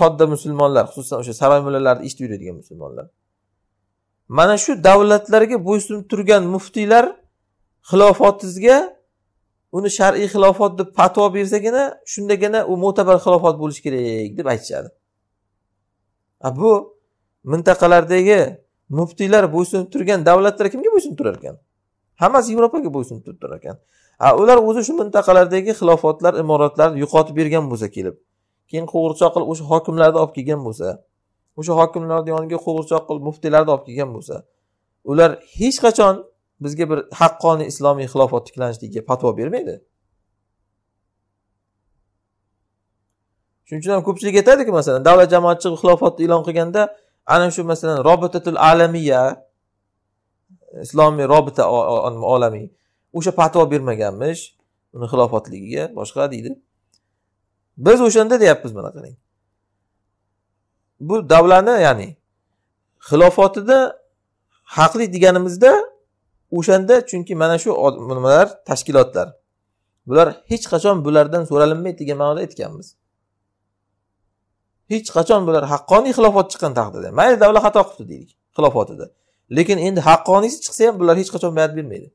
sodda musulmonlar xususan o'sha saroy mullalarni eshitib yuradigan musulmonlar mana shu davlatlarga bo'ysunib turgan muftiylar xilofatingizga uni shar'iy xilofot deb fatvo bersagina shundagina u mo'tabar xilofot bo'lishi kerak deb aytishadi bu mintaqalardagi muftiylar bo'ysunib turgan davlatlar kimga bo'ysunib turar ekan hammasi yevropaga bo'ysunib turar ekan a ular o'zi shu mintaqalardagi xilofatlar imoratlarni yo'qotib bergan bo'lsa kelib keyin qo'g'irchoq qilib o'sha hokimlarni olib kelgan bo'lsa o'sha hokimlarni yoniga qo'g'irchoq qilib muftiylarni olib kelgan bo'lsa ular hech qachon bizga bir haqqoniy islomiy xilofat tiklanishligiga fatvo bermaydi shuning uchun ham ko'pchilik aytadiku masalan davlat jamoatchilik xilofatni e'lon qilganda ana shu masalan robitatul alamiya islomiy robita olamiy o'sha patvo bermaganmish uni xilofatligiga boshqa deydi biz o'shanda deyapmiz mana qarang bu davlani ya'ni xilofatida haqli deganimizda o'shanda chunki mana shu nimalar tashkilotlar bular hech qachon bulardan so'ralinmaydi degan ma'noda aytganmiz hech qachon bular haqqoniy xilofot chiqqan taqdirda mayli davlat xato qilibdi deylik xilofotida lekin endi haqqoniysi chiqsa ham bular hech qachon bayat bermaydi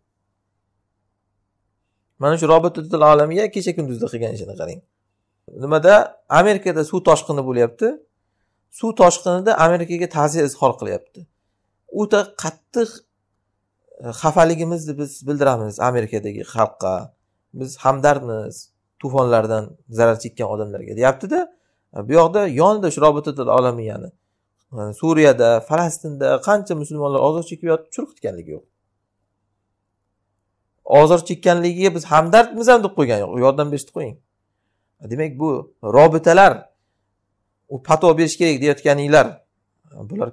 mana shu robitatul alamiya kecha kunduzda qilgan ishini qarang nimada amerikada suv toshqini bo'lyapti suv toshqinida amerikaga ta'ziya izhor qilyapti o'ta qattiq e, xafaligimizni biz bildiramiz amerikadagi xalqqa biz hamdardmiz to'fonlardan zarar chekkan odamlarga deyaptida de, Э, bu yoqda yonida shu robitatul olamiyani suriyada falastinda qancha musulmonlar ozor chekib yotib churqitganligi yo'q ozor chekkanligiga biz hamdardmiz ham deb qo'ygan yo'q yoddan berishni qo'ying e, demak bu robitalar u pato berish kerak deyotganinglar e, bular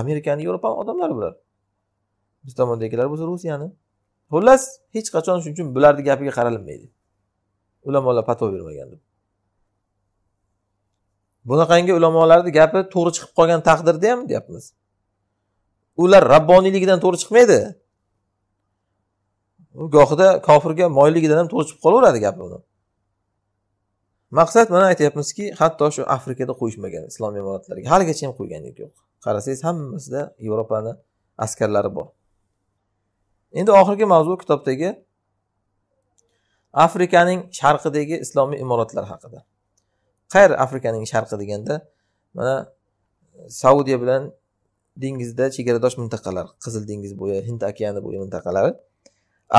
amerikani yevropani odamlari bular biz tomondagilar bo'lsa rusiyani xullas hech qachon shuning uchun bularni gapiga qaralinmaydi ulamolar pato bermagan deb bunaqangi ulamolarni gapi to'g'ri chiqib qolgan taqdirda ham deyapmiz ular rabboniyligidan to'g'ri chiqmaydi gohida kofirga moyilligidan ham to'g'ri chiqib qolaveradi gapi uni maqsad mana aytyapmizki hatto shu afrikada qo'yishmagan islom imoratlariga haligacha ham qo'yganlik yo'q qarasangiz hammasida yevropani askarlari bor endi oxirgi mavzu kitobdagi afrikaning sharqidagi islomiy imoratlar haqida qayer afrikaning sharqi deganda mana saudiya bilan dengizda chegaradosh mintaqalar qizil dengiz bo'yi hind okeani bo'yi mintaqalari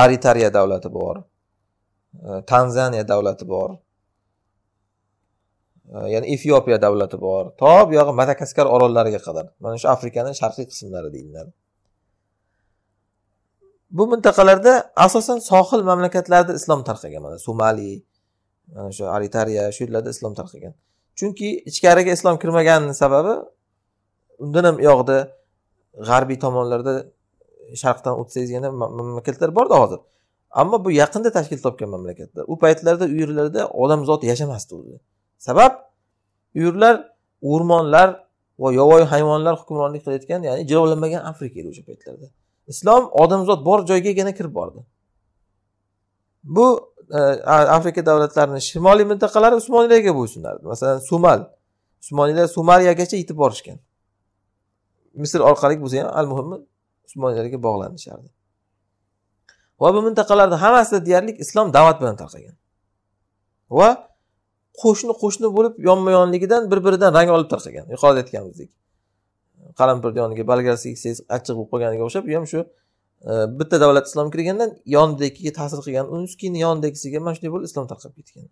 aritariya davlati bor e, tanzaniya davlati bor e, ya'ni efiopiya davlati bor to buyog'i madagaskar orollariga qadar mana shu afrikani sharqiy qismlari deyiladi bu mintaqalarda asosan sohil mamlakatlarida islom tarqagan mana somali mana shu alitariya shu yerlarda islom tarqagan chunki ichkariga islom kirmaganini sababi undan ham uyog'ida g'arbiy tomonlarda sharqdan o'tsangiz yana mamlakatlar borda hozir ammo bu yaqinda tashkil topgan mamlakatlar u paytlarda u yerlarda odamzod yashamasdi o'zi sabab u yerlar o'rmonlar va yovvoyi hayvonlar hukmronlik qilayotgan ya'ni jilovlanmagan afrika edi o'sha paytlarda islom odamzod bor joygagina kirib bordi bu E, afrika davlatlarini shimoliy mintaqalari usmoniylarga bo'ysunardi masalan somal usmoniylar sumariyagacha yetib borishgan misr orqali bo'lsa ham al muhimi usmoniylarga bog'lanishardi va bu mintaqalarni hammasida deyarli islom da'vat bilan tarqagan va qo'shni qo'shni bo'lib yonma yonligidan bir biridan rang olib tarqagan yuqorida aytganimizdek qalampirni yoniga bolgarskiy achchiq bo'lib qolganiga o'xshab u ham shu Э, bitta davlat islom kirganda yonidagiga ta'sir qilgan undan keyin yonidagisiga mana shunday bo'lib islom tarqab ketgan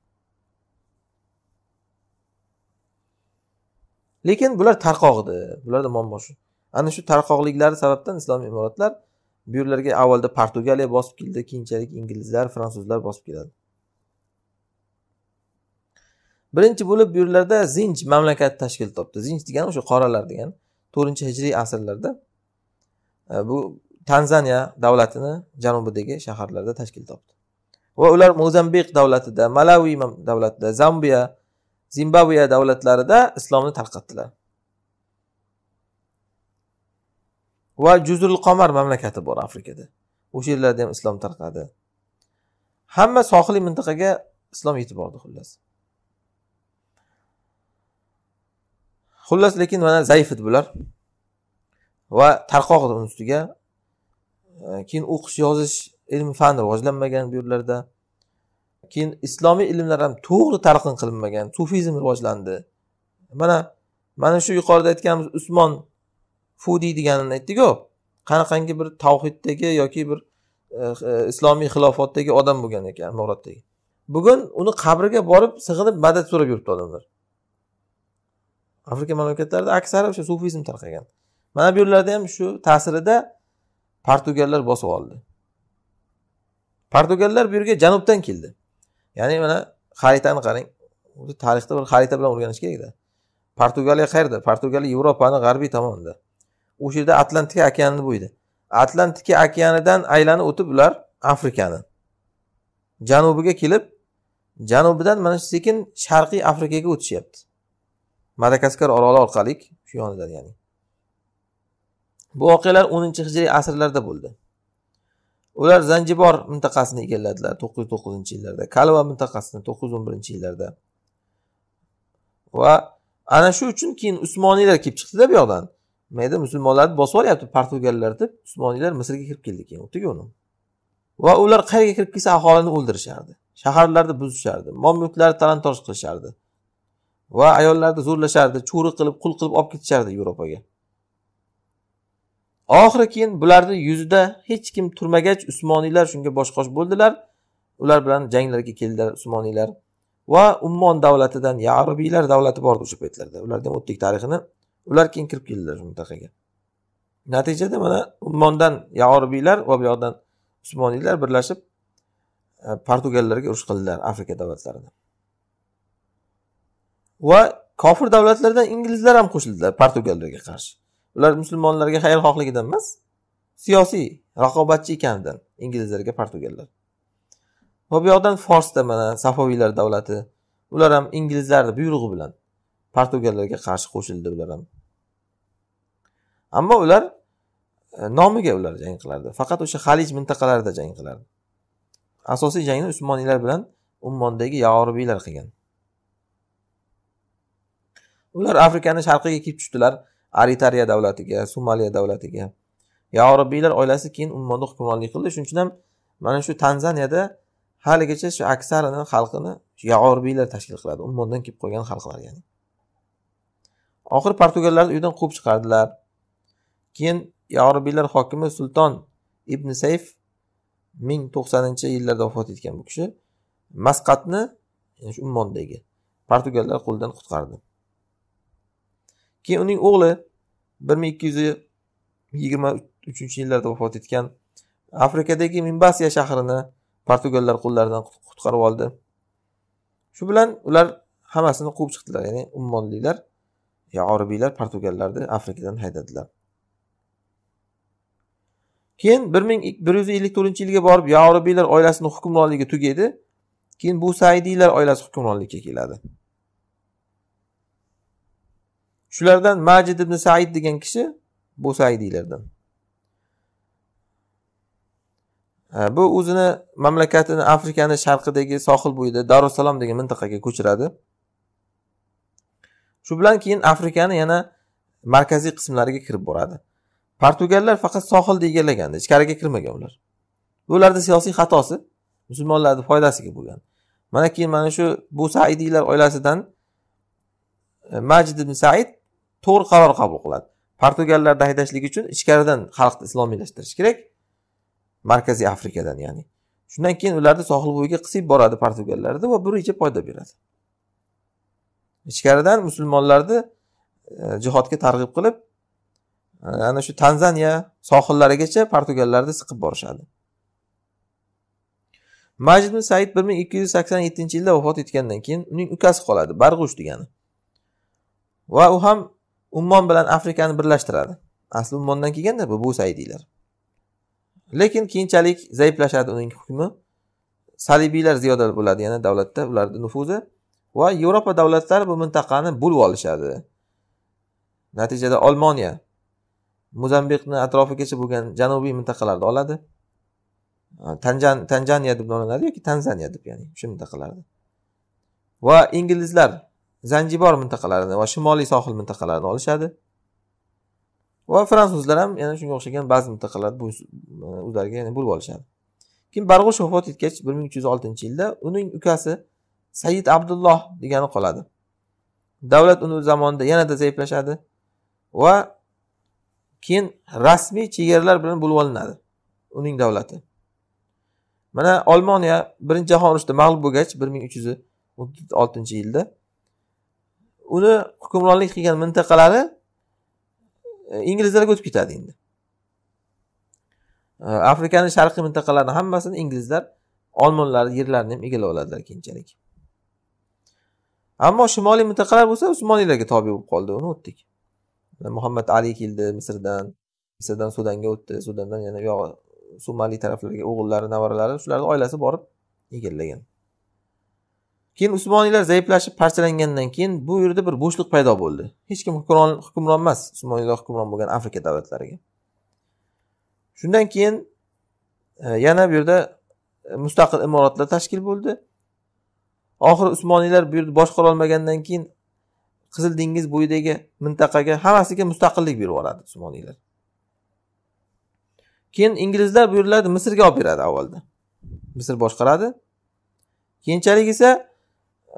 lekin bular tarqoq edi bularda muammo shu ana shu tarqoqliklari sababdan islom imoratlar bu yerlarga avvalda portugaliya bosib keldi keyinchalik inglizlar fransuzlar bosib keladi birinchi bo'lib bu yerlarda zinj mamlakati tashkil topdi zinj degani o'sha qoralar degani to'rtinchi hijriy asrlarda bu tanzaniya davlatini janubidagi shaharlarda tashkil topdi va ular mozambik davlatida malavi davlatida zambiya zimbabve davlatlarida islomni tarqatdilar va juzul qomar mamlakati bor afrikada o'sha yerlarda ham islom tarqadi hamma sohiliy mintaqaga islom yetib bordi xullas xullas lekin mana zaif edi bular va tarqoq edi ustiga keyin o'qish yozish ilm fan rivojlanmagan bu yerlarda keyin islomiy ilmlar ham to'g'ri talqin qilinmagan sufizm rivojlandi mana mana shu yuqorida aytganimiz usmon fudiy deganini aytdiku qanaqangi bir tavhiddagi yoki bir e, e, islomiy xilofatdagi odam bo'lgan ekan moratdagi bugun uni qabriga borib sig'inib madad so'rab yuribdi odamlar afrika mamlakatlarida aksari o'sha sufizm tarqagan mana bu yerlarda ham shu ta'sirida portugallar bosib oldi portugallar bu yerga janubdan keldi ya'ni mana xaritani qarang tarixda bir xarita bilan o'rganish kerakda portugaliya qayerda portugaliya yevropani g'arbiy tomonida o'sha yerda atlantika okeanini bo'ydi atlantika okeanidan aylanib o'tib ular afrikani janubiga kelib janubidan mana shu sekin sharqiy afrikaga o'tishyapti madagaskar oroli orqali shu yonidan ya'ni bu voqealar o'ninchi hijriy asrlarda bo'ldi ular zanjibor mintaqasini egalladilar to'qqiz yuz to'qqizinchi yillarda kalva mintaqasini to'qqiz yuz o'n birinchi yillarda va ana shu uchun keyin usmoniylar kelib chiqdida bu yoqdan nima edi musulmonlarni bosib yuboryapti portugallar deb usmoniylar misrga kirib keldi keyin o'tdiki uni va ular qayerga kirib kelsa aholini o'ldirishardi shaharlarni buzishardi mol mulklarni talon toroj qilishardi va ayollarni zo'rlashardi cho'ri qilib qul qilib olib ketishardi yevropaga oxiri keyin bularni yuzida hech kim turmagach usmoniylar shunga bosh qosh bo'ldilar ular bilan janglarga keldilar usmoniylar va ummon davlatidan yarubiylar davlati edi o'sha paytlarda ularni ham o'tdik tarixini ular keyin kirib keldilar shu mintaqaga natijada mana ummondan yarubiylar va bu yoqdan usmoniylar birlashib e, portugallarga urush qildilar afrika davlatlarini va kofir davlatlardan inglizlar ham qo'shildilar portugallarga qarshi ular musulmonlarga xayrixohligidan emas siyosiy raqobatchi ekanidan inglizlarga portugallar va bu yoqdan forsda mana safoviylar davlati ular ham inglizlarni buyrug'i bilan portugallarga qarshi qo'shildi ular ham ammo ular e, nomiga ular jang qilardi faqat o'sha xalij mintaqalarida jang qilardi asosiy jangni usmoniylar bilan ummondagi yorubiylar qilgan ular afrikani sharqiga kelib tushdilar aritariya davlatiga somaliya davlatiga yaorobiylar oilasi keyin ummonda hukmronlik qildi shuning uchun ham mana shu tanzaniyada haligacha shu aksarini xalqini yaorobiylar tashkil qiladi ummondan kelib qolgan xalqlar ya'ni oxiri portugallarni uydan quvib chiqardilar keyin yaorobiylar hokimi sulton ibn sayf ming to'qsoninchi yillarda vafot etgan bu kishi masqatni yani shu ummondagi portugallar qo'lidan qutqardi keyin uning o'g'li bir ming ikki yuz yigirma uchinchi yillarda vafot etgan afrikadagi mimbasiya shahrini portugallar qo'llaridan qutqarib oldi shu bilan ular hammasini quvib chiqdilar ya'ni ummonliklar ya portugallarni afrikadan haydadilar keyin bir ming bir yuz ellik to'rtinchi yilga borib yorubiylar oilasini hukmronligi tugaydi keyin bu saidiylar oilasi hukmronlikka keladi shulardan majid ibn said degan kishi bu saidiylardan bu o'zini mamlakatini afrikani sharqidagi sohil bo'yida darussalom degan mintaqaga ko'chiradi shu bilan keyin afrikani yana markaziy qismlariga kirib boradi portugallar faqat sohilni egallagandi ichkariga kirmagan ular ularni siyosiy xatosi musulmonlarni foydasiga bo'lgan mana keyin mana shu bu saidiylar oilasidan e, majid ibn said to'g'ri qaror qabul qiladi portugallarni haydashlik uchun ichkaridan xalqni islomiylashtirish kerak markaziy afrikadan ya'ni shundan keyin ularni sohil bo'yiga qisib boradi portugallarda va bu reja foyda beradi ichkaridan musulmonlarni e, jihodga targ'ib qilib e, ana shu tanzaniya sohillarigacha portugallarni siqib borishadi majid said bir ming ikki yuz sakson yettinchi yilda vafot etgandan keyin uning ukasi qoladi barg'ush degani va u ham ummon bilan afrikani birlashtiradi asli ummondan kelganda bu busaydiylar lekin keyinchalik zaiflashadi uning hukmi salibiylar ziyoda bo'ladi yana davlatda ularni nufuzi va yevropa davlatlari bu mintaqani bo'lib olishadi natijada olmoniya muzambiqni atrofigacha bo'lgan janubiy mintaqalarni oladi tanjan tanjaniya deb nomlanadi yoki tanzaniya deb ya'ni o'sha mintaqalarni va inglizlar zanjibor mintaqalarini va shimoliy sohil mintaqalarini olishadi va fransuzlar ham yana shunga o'xshagan ba'zi mintaqalarni o'zlariga e, yana bo'lib olishadi keyin barg'ush vafot etgach bir ming uch yuz oltinchi yilda uning ukasi said abdulloh degani qoladi davlat uni zamonida yanada zaiflashadi va keyin rasmiy chegaralar bilan bo'lib olinadi uning davlati mana olmoniya birinchi jahon urushida mag'lub bo'lgach bir ming uch yuz oltinchi yilda uni hukmronlik qilgan mintaqalari e, inglizlarga o'tib ketadi endi e, afrikani sharqiy mintaqalarini hammasini inglizlar olmonlar yerlarini ham egallab oladilar keyinchalik ammo shimoliy mintaqalar bo'lsa usmoniylarga tobe bo'lib qoldi uni o'tdik muhammad ali keldi misrdan misrdan sudanga o'tdi sudandan yana u somali taraflarga o'g'illari nevaralari shularni oilasi borib egallagan keyin usmoniylar zaiflashib parchalangandan keyin bu yerda bir bo'shliq paydo bo'ldi hech kim hukmron emas usmoniylar hukmron bo'lgan afrika davlatlariga shundan keyin e, yana bu yerda e, mustaqil imoratlar tashkil bo'ldi oxiri usmoniylar bu yerda boshqara olmagandan keyin qizil dengiz bo'yidagi mintaqaga hammasiga mustaqillik berib yuboradi usmoniylar keyin inglizlar bu yerlarni misrga olib beradi avvalda misr boshqaradi keyinchalik esa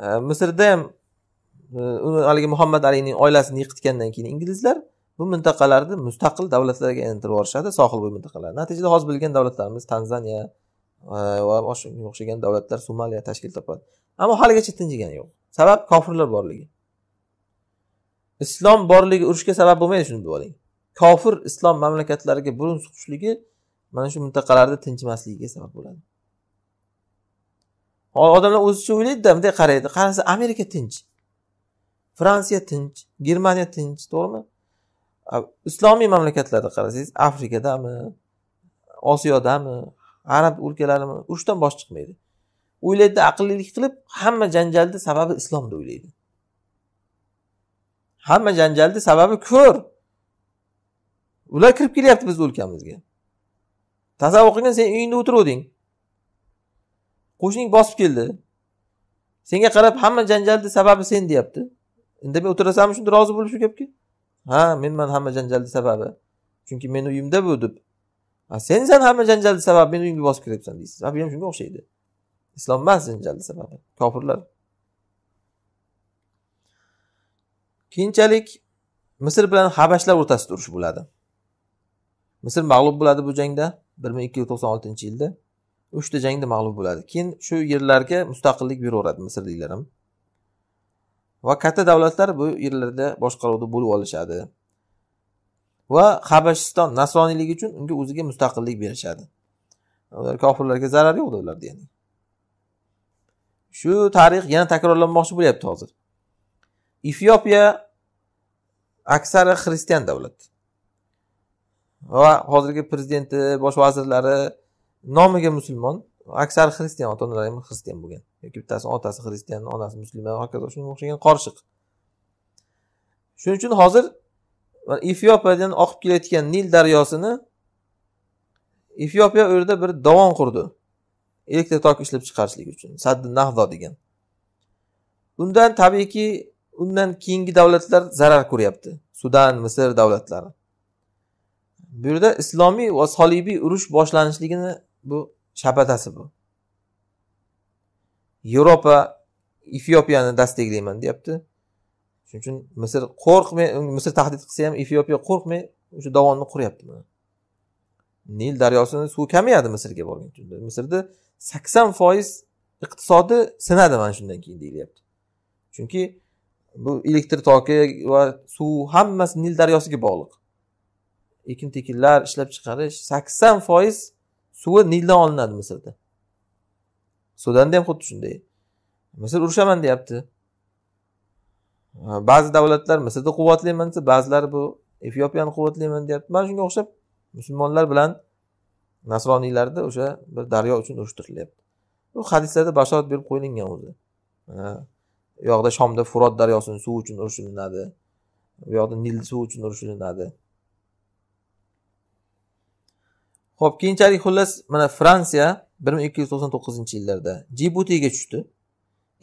misrda ham e, haligi muhammad alining oilasini yiqitgandan keyin inglizlar bu mintaqalarni mustaqil davlatlarga aylantirib yuborishadi sohil bo'yi mintaqalarni natijada hozir bilgan davlatlarimiz tanzaniya e, va shunga o'xshagan davlatlar somaliya tashkil topadi ammo haligacha tinchigani yo'q sabab kofirlar borligi islom borligi urushga sabab bo'lmaydi shuni bilib oling kofir islom mamlakatlariga burun suqishligi mana shu mintaqalarni tinchimasligiga sabab bo'ladi odamlar o'zicha o'ylaydida bunday qaraydi qarasa amerika tinch fransiya tinch germaniya tinch to'g'rimi islomiy mamlakatlarda qarasangiz afrikadami osiyodami arab o'lkalarimi urushdan bosh chiqmaydi o'ylaydida aqllilik qilib hamma janjalni sababi islom deb o'ylaydi hamma janjalni sababi ko'r ular kirib kelyapti bizni o'lkamizga tasavvur qilgin sen uyingda o'tiruvding qo'shning bosib keldi senga qarab hamma janjalni sababi sen deyapti indamay o'tirasanmi shunda rozi bo'lib shu gapga ha menman hamma janjalni sababi chunki meni uyimda bu deb a sensan hamma janjalni sababi meni uyimga bosib kiryapsan deysiz bu ham shunga o'xshaydi islom emas janjalni sababi kofirlar keyinchalik misr bilan habashlar o'rtasida urush bo'ladi misr mag'lub bo'ladi bu jangda bir ming ikki yuz to'qson oltinchi yilda uchta jangda mag'lub bo'ladi keyin shu yerlarga mustaqillik beraveradi misrliklar ham va katta davlatlar bu yerlarda boshqaruvda bo'lib olishadi va habashiston nasroniylik uchun unga o'ziga mustaqillik berishadi ular kofirlarga zarar yo'qda ularda ya'ni shu tarix yana takrorlanmoqchi bo'lyapti hozir efiopiya aksari xristian davlat va hozirgi prezidenti bosh vazirlari nomiga musulmon aksari xristian ota onalari ham xristian bo'lgan yoki bittasi otasi xristian onasi muslima hokazo shunga o'xshagan qorishiq shuning uchun hozir efiopiyadan oqib kelayotgan nil daryosini efiopiya u yerda bir dovon qurdi elektr tok ishlab chiqarishlik uchun saddi nahdo degan undan tabiiyki undan keyingi davlatlar zarar ko'ryapti sudan misr davlatlari bu yerda islomiy va solibiy urush boshlanishligini bu shapatasi bu yevropa efiopiyani dastaklayman deyapti shuning uchun misr qo'rqmay misr tahdid qilsa ham efiopiya qo'rqmay o'sha dovonni quryapti mana nil daryosini suvi kamayadi misrga borgan tunda misrda sakson foiz iqtisodi sinadi mana shundan keyin deyilyapti chunki bu elektr toki va suv hammasi nil daryosiga bog'liq ekin tekinlar ishlab chiqarish sakson foiz suvi nildan olinadi misrda sudanda ham xuddi shunday misr urushaman deyapti ba'zi davlatlar misrni quvvatlayman desa ba'zilari bu efiopiyani quvvatlayman deyapti mana shunga o'xshab musulmonlar bilan nasroniylarni o'sha bir daryo uchun urushtirilyapti bu hadislarda bashorat berib qo'yilgan o'zi u yoqda shomda furot daryosini suvi uchun urushilinadi u yoqda nil suvi uchun urushilinadi ho'p keyinchalik xullas mana fransiya bir ming ikki yuz to'qson to'qqizinchi yillarda jibutiga tushdi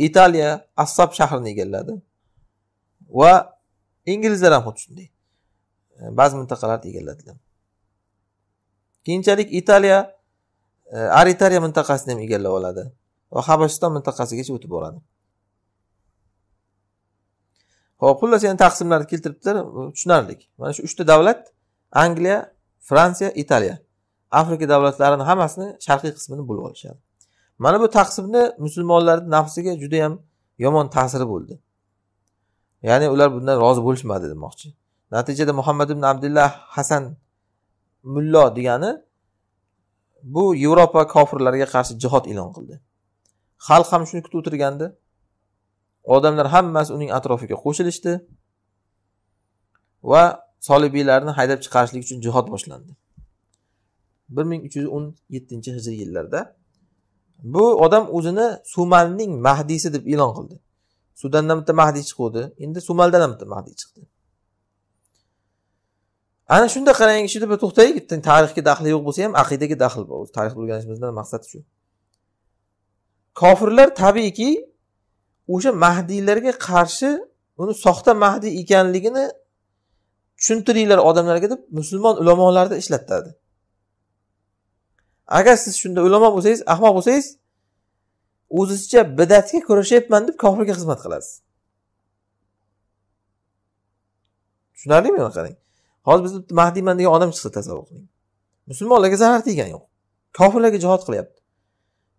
italiya assob shahrini egalladi va inglizlar ham xuddi shunday e, ba'zi mintaqalarni egalladilar keyinchalik italiya e, aritariya mintaqasini ham egallab oladi va habashiston mintaqasigacha o'tib boradi ho'p xullas yana taqsimlarni keltiribdi e, tushunarli mana shu uchta davlat angliya fransiya italiya afrika davlatlarini hammasini sharqiy qismini bo'lib olishadi mana bu taqsimni musulmonlarni nafsiga yam yomon ta'siri bo'ldi ya'ni ular bundan rozi bo'lishmadi demoqchi natijada muhammad ibn abdullah hasan mullo degani bu yevropa kofirlariga qarshi jihod e'lon qildi xalq ham shuni kutib o'tirgandi odamlar hammasi uning atrofiga qo'shilishdi va solibiylarni haydab chiqarishlik uchun jihod boshlandi bir ming uch yuz o'n yettinchi hijriy yillarda bu odam o'zini sumalning mahdiysi deb e'lon qildi sudandan bitta mahdiy chiquvdi endi sumaldan ham bitta mahdiy chiqdi ana shunda qarang shu yerda bir to'xtaylik tarixga daxli yo'q bo'lsa ham aqidaga daxl bor tarix o'rganishimizdan maqsad shu kofirlar tabiiyki o'sha mahdiylarga qarshi uni soxta mahdiy ekanligini tushuntiringlar odamlarga deb musulmon ulamolarni ishlatadi agar siz shunda ulamo bo'lsangiz ahmoq bo'lsangiz o'zizcha bidatga kurashyapman deb kofirga xizmat qilasiz tushunarlimi qarang hozir biz bitta mahdiyman degan odam chiqsa tasavvur qiling musulmonlarga zarar tegani yo'q kofirlarga jihod qilyapti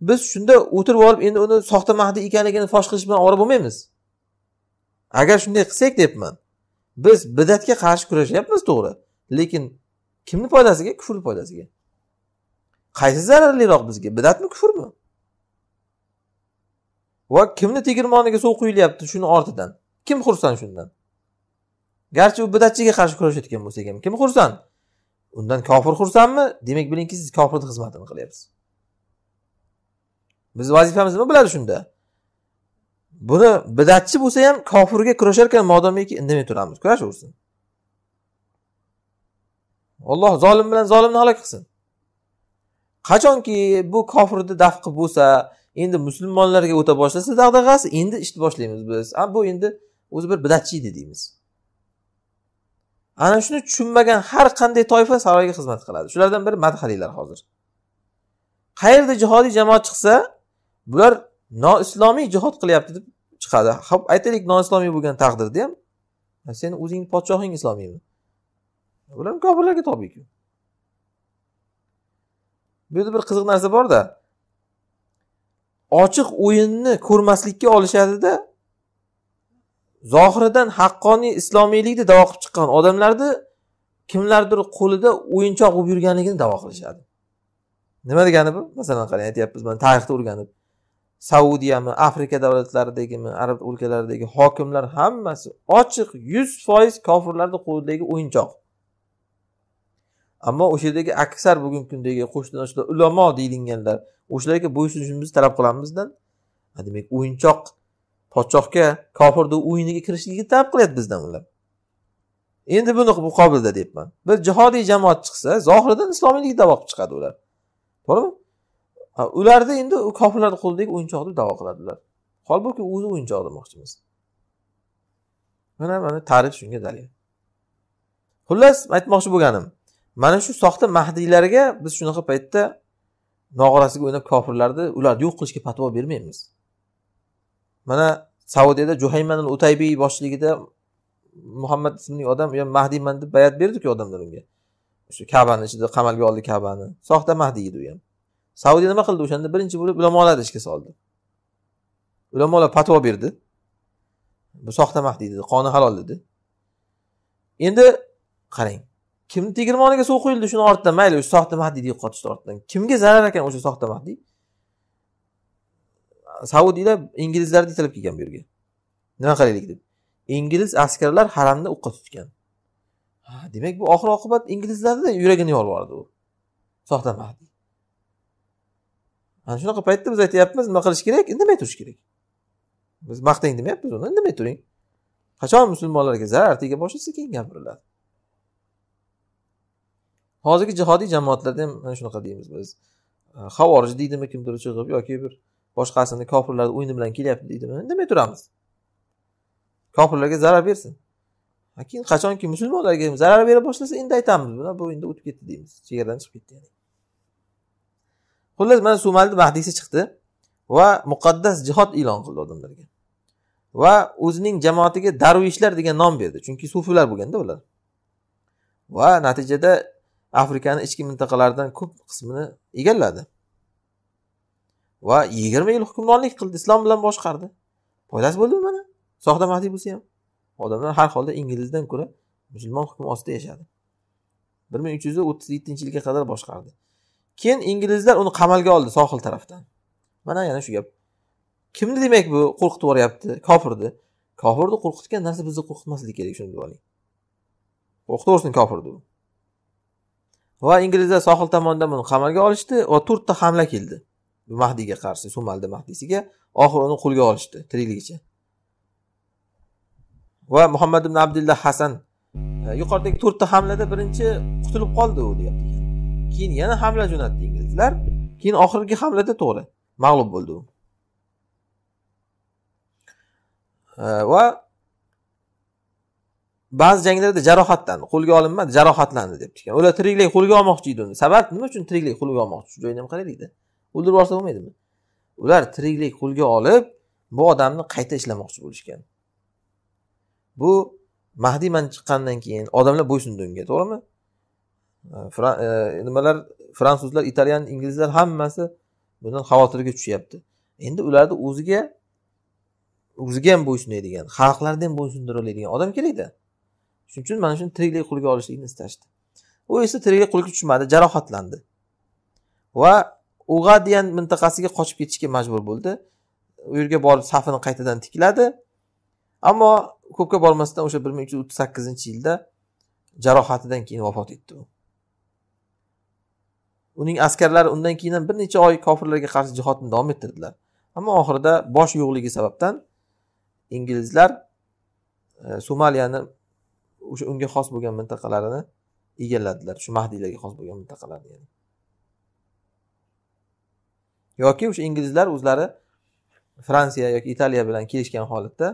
biz shunda o'tirib olib endi uni soxta mahdiy ekanligini fosh qilish bilan ovora bo'lmaymiz agar shunday qilsak deyapman biz bidatga qarshi kurashyapmiz to'g'ri lekin kimni foydasiga kufrni foydasiga qaysi zararliroq bizga bidatmi kufrmi va kimni tegirmoniga suv quyilyapti shuni ortidan kim xursand shundan garchi u bidatchiga qarshi kurashayotgan bo'lsak ham kim xursand undan kofir xursandmi demak bilingki siz kofirni xizmatini qilyapsiz bizni vazifamiz nima bo'ladi shunda buni bidatchi bo'lsa ham kofirga kurasharkan modomiki indamay turamiz kurashaversin olloh zolim bilan zolimni halok qilsin qachonki bu kofirni daf qilib bo'lsa endi musulmonlarga o'ta boshlasa dag'dag'asi endi ishni boshlaymiz biz a bu endi o'zi bir bidatchi edi deymiz ana shuni tushunmagan har qanday toifa saroyga xizmat qiladi shulardan biri madhaliylar hozir qayerda jihodiy jamoa chiqsa bular noislomiy jihod qilyapti deb chiqadi hop aytaylik noislomiy bo'lgan taqdirda ham seni o'zingni podshohing islomiymi bular kofirlarga tobeku bu yerda bir qiziq narsa borda ochiq o'yinni ko'rmaslikka olishadida zohiridan haqqoniy islomiylikni davo qilib chiqqan odamlarni kimlardir qo'lida o'yinchoq bo'lib yurganligini davo qilishadi nima degani bu masalan qarang aytyapmiz mana tarixda o'rganib saudiyami afrika davlatlaridagimi arab o'lkalaridagi hokimlar hammasi ochiq yuz foiz kofirlarni qo'lidagi o'yinchoq ammo o'sha yerdagi aksar bugungi kundagi qo'shnilar ulamo deyilganlar o'shalarga bo'ysunishimizni talab qilamizda demak o'yinchoq podshohga kofirni o'yiniga kirishligini talab qilyapti bizdan ular endi buni muqobilda deyapman bir jihodiy jamoat chiqsa zohiridan islomiylik davo qilib chiqadi ular to'g'rimi ularni endi kofirlarni qo'lidagi o'yinchoq deb davo qiladi ular holbuki o'zi o'yinchoq demoqchimiz mana mana tarix shunga dalil xullas aytmoqchi bo'lganim mana shu soxta mahdiylarga biz shunaqa paytda nog'orasiga o'ynab kofirlarni ularni yo'q qilishga fatvo bermaymiz mana saudiyada juhayman utaybiy boshchiligida muhammad ismli odam mahdiyman deb bayat berdiku odamlar unga shu kabani ichida qamalga oldi kabani soxta mahdiy edi u ham saudiya nima qildi o'shanda birinchi bo'lib ulamolarni ishga soldi ulamolar fatvo berdi bu soxta mahdiy dedi qoni halol dedi endi qarang kimni tegirmoniga suv quyildi shuni ortidan mayli o'sha soxta mahdiyni yo'qotishdi ortidan kimga zarar ekan o'sha soxta mahdiy saudiylar inglizlarni yetalab kelgan bu yerga nima qilaylik deb ingliz askarlar haramni o'qqa tutgan ha demak bu oxir oqibat inglizlarni yuragini yolvordi u soxta mahdiy ana shunaqa paytda biz aytyapmiz nima qilish kerak indamay turish kerak biz maqtang demayapmiz uni indamay turing qachon musulmonlarga zarar tega boshlasa keyin gapiriladi hozirgi jihodiy jamoatlarda ham mana shunaqa deymiz biz havorij deydimi kimdir chiqib yoki bir boshqasini kofirlarni o'yini bilan kelyapti deydimi indamay turamiz kofirlarga zarar bersin keyin qachonki musulmonlarga zarar bera boshlasa endi aytamiz bular bu endi o'tib ketdi deymiz chegaradan chiqib ketdi xullas mana sumalni mahdiysi chiqdi va muqaddas jihod e'lon qildi odamlarga va o'zining jamoatiga darvishlar degan nom berdi chunki sufilar bo'lganda ular va natijada afrikani ichki mintaqalaridan ko'p qismini egalladi va yigirma yil hukmronlik qildi islom bilan boshqardi foydasi bo'ldimi mana soxta mahdi bo'lsa ham odamlar har holda inglizdan ko'ra musulmon hukmi ostida yashadi bir ming uch yuz o'ttiz yettinchi yilga qadar boshqardi keyin inglizlar uni qamalga oldi sohil tarafdan mana yana shu gap kimni demak bu qo'rqitib yuboryapti kofirni kofirni qo'rqitgan narsa bizni qo'rqitmasligi kerak shuni bilib oling qo'rqitaversin kofirni va inglizlar sohil tomondan buni qamalga olishdi va to'rtta hamla keldi mahdiyga qarshi so'maldi mahdiysiga oxiri uni qo'lga olishdi tirikligicha va muhammad ibn abdulla hasan e, yuqoridagi to'rtta hamlada birinchi qutulib qoldi u deyapti keyin yana hamla jo'natdi inglizlar keyin oxirgi hamlada to'g'ri mag'lub bo'ldi u e, va ba'zi janglarda jarohatlandi qo'lga olinmadi jarohatlandi deb ekan ular tiriklay qo'lga olmoqchi edi uni sabab nima uchun tiriklay qo'lga olmoqchi shu joyini ham qaraylikda o'ldirib yuborsa bo'lmaydimi ular tiriklay qo'lga olib bu odamni qayta ishlamoqchi bo'lishgan bu mahdiy man chiqqandan keyin odamlar bo'ysundi unga to'g'rimi e, nimalar fransuzlar italyan inglizlar hammasi bundan xavotirga tushyapti endi ularni o'ziga o'ziga ham bo'ysunadigan xalqlarni ham bo'ysundira oladigan odam kerakda shuning uchun mana shuni tiriklik qo'lga olishlikni istashdi u esa tiriklik qo'lga tushmadi jarohatlandi va ug'adiyan mintaqasiga qochib ketishga majbur bo'ldi u yerga borib safini qaytadan tikladi ammo ko'pga bormasdan o'sha bir ming uch yuz o'ttiz sakkizinchi yilda jarohatidan keyin vafot etdi u uning askarlari undan keyin ham bir necha oy kofirlarga qarshi jihodni davom ettirdilar ammo oxirida bosh yo'qligi sababdan inglizlar e, somaliyani o'sha unga xos bo'lgan mintaqalarini egalladilar shu mahdiylarga xos bo'lgan mintaqalarni ya'ni yoki o'sha inglizlar o'zlari fransiya yoki italiya bilan kelishgan holatda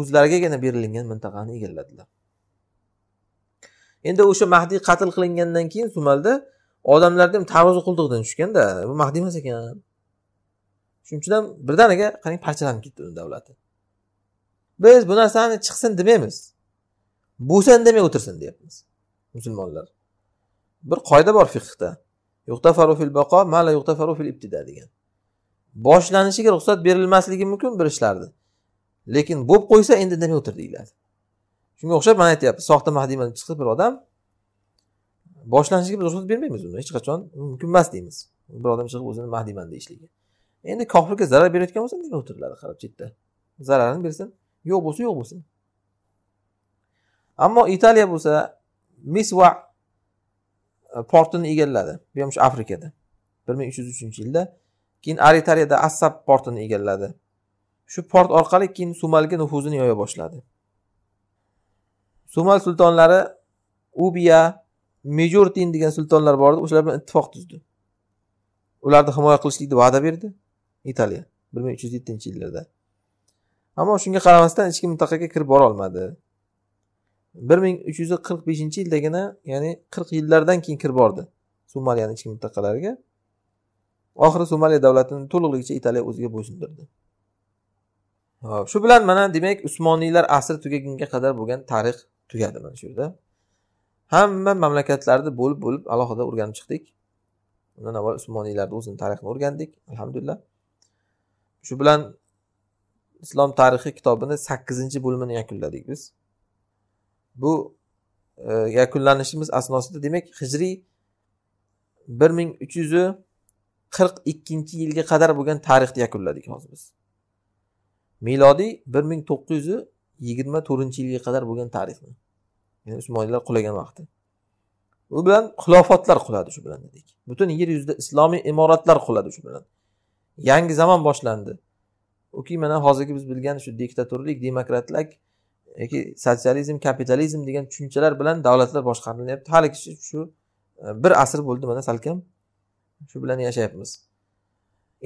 o'zlarigagina berilgan mintaqani egalladilar endi o'sha mahdiy qatl qilingandan keyin sumalda odamlarni ham tarozi qulduqdan tushganda bu mahdiy emas ekan shuning uchun ham birdaniga qarang parchalanib ketdi uni davlati biz bu narsani chiqsin demaymiz bo'lsin demay o'tirsin deyapmiz musulmonlar bir qoida bor fiqhda yuqtafaru fil baqo mala yuqtafaru fil ibtida degan boshlanishiga ruxsat berilmasligi mumkin bir ishlarni lekin bo'lib qo'ysa endi indamay o'tir deyiladi shunga o'xshab mana aytyapmiz soxta mahdiyman chiqib bir odam boshlanishiga biz ruxsat bermaymiz uni hech qachon mumkin emas deymiz bir odam chiqib o'zini mahdiyman deyishligi endi kofirga zarar berayotgan bo'lsa nima o'tiriladi qarab chetda zararini bersin yo'q bo'lsa yo'q bo'lsin ammo italiya bo'lsa misva e, portini egalladi bu ham shu afrikada bir ming uch yuz uchinchi yilda keyin aritariyada assab portini egalladi shu port orqali keyin sumalga nufuzini yoya boshladi sumal sultonlari ubiya mejurtin degan sultonlar bor edi o'shalar bilan ittifoq tuzdi ularni himoya qilishlikni va'da berdi italiya bir ming uch yuz yettinchi yillarda ammo shunga qaramasdan ichki mintaqaga kirib borolmadi bir ming uch yuz qirq beshinchi yildagina ya'ni qirq yillardan keyin kirib bordi somaliyani ichki mintaqalariga oxiri somaliya davlatini to'liqligicha italiya o'ziga bo'ysundirdi hop shu bilan mana demak usmoniylar asri tugagunga qadar bo'lgan tarix tugadi mana shu yerda hamma mamlakatlarni bo'lib bo'lib alohida o'rganib chiqdik undan avval usmoniylarni o'zini tarixini o'rgandik alhamdulillah shu bilan islom tarixi kitobini sakkizinchi bo'limini yakunladik biz bu e, yakunlanishimiz asnosida demak hijriy bir ming uch yuz qirq ikkinchi yilga qadar bo'lgan tarixni yakunladik hozir biz milodiy bir ming to'qqiz yuz yigirma to'rtinchi yilga qadar bo'lgan tarixni ya'ni usmoniylar qulagan vaqti u bilan xilofatlar quladi shu bilan dedik butun yer yuzida islomiy imoratlar quladi shu bilan yangi zamon boshlandi uki mana hozirgi biz bilgan shu diktatorlik demokratlik yoki sotsializm kapitalizm degan tushunchalar bilan davlatlar boshqarilyapti haligacha shu e, bir asr bo'ldi mana salkam shu bilan yashayapmiz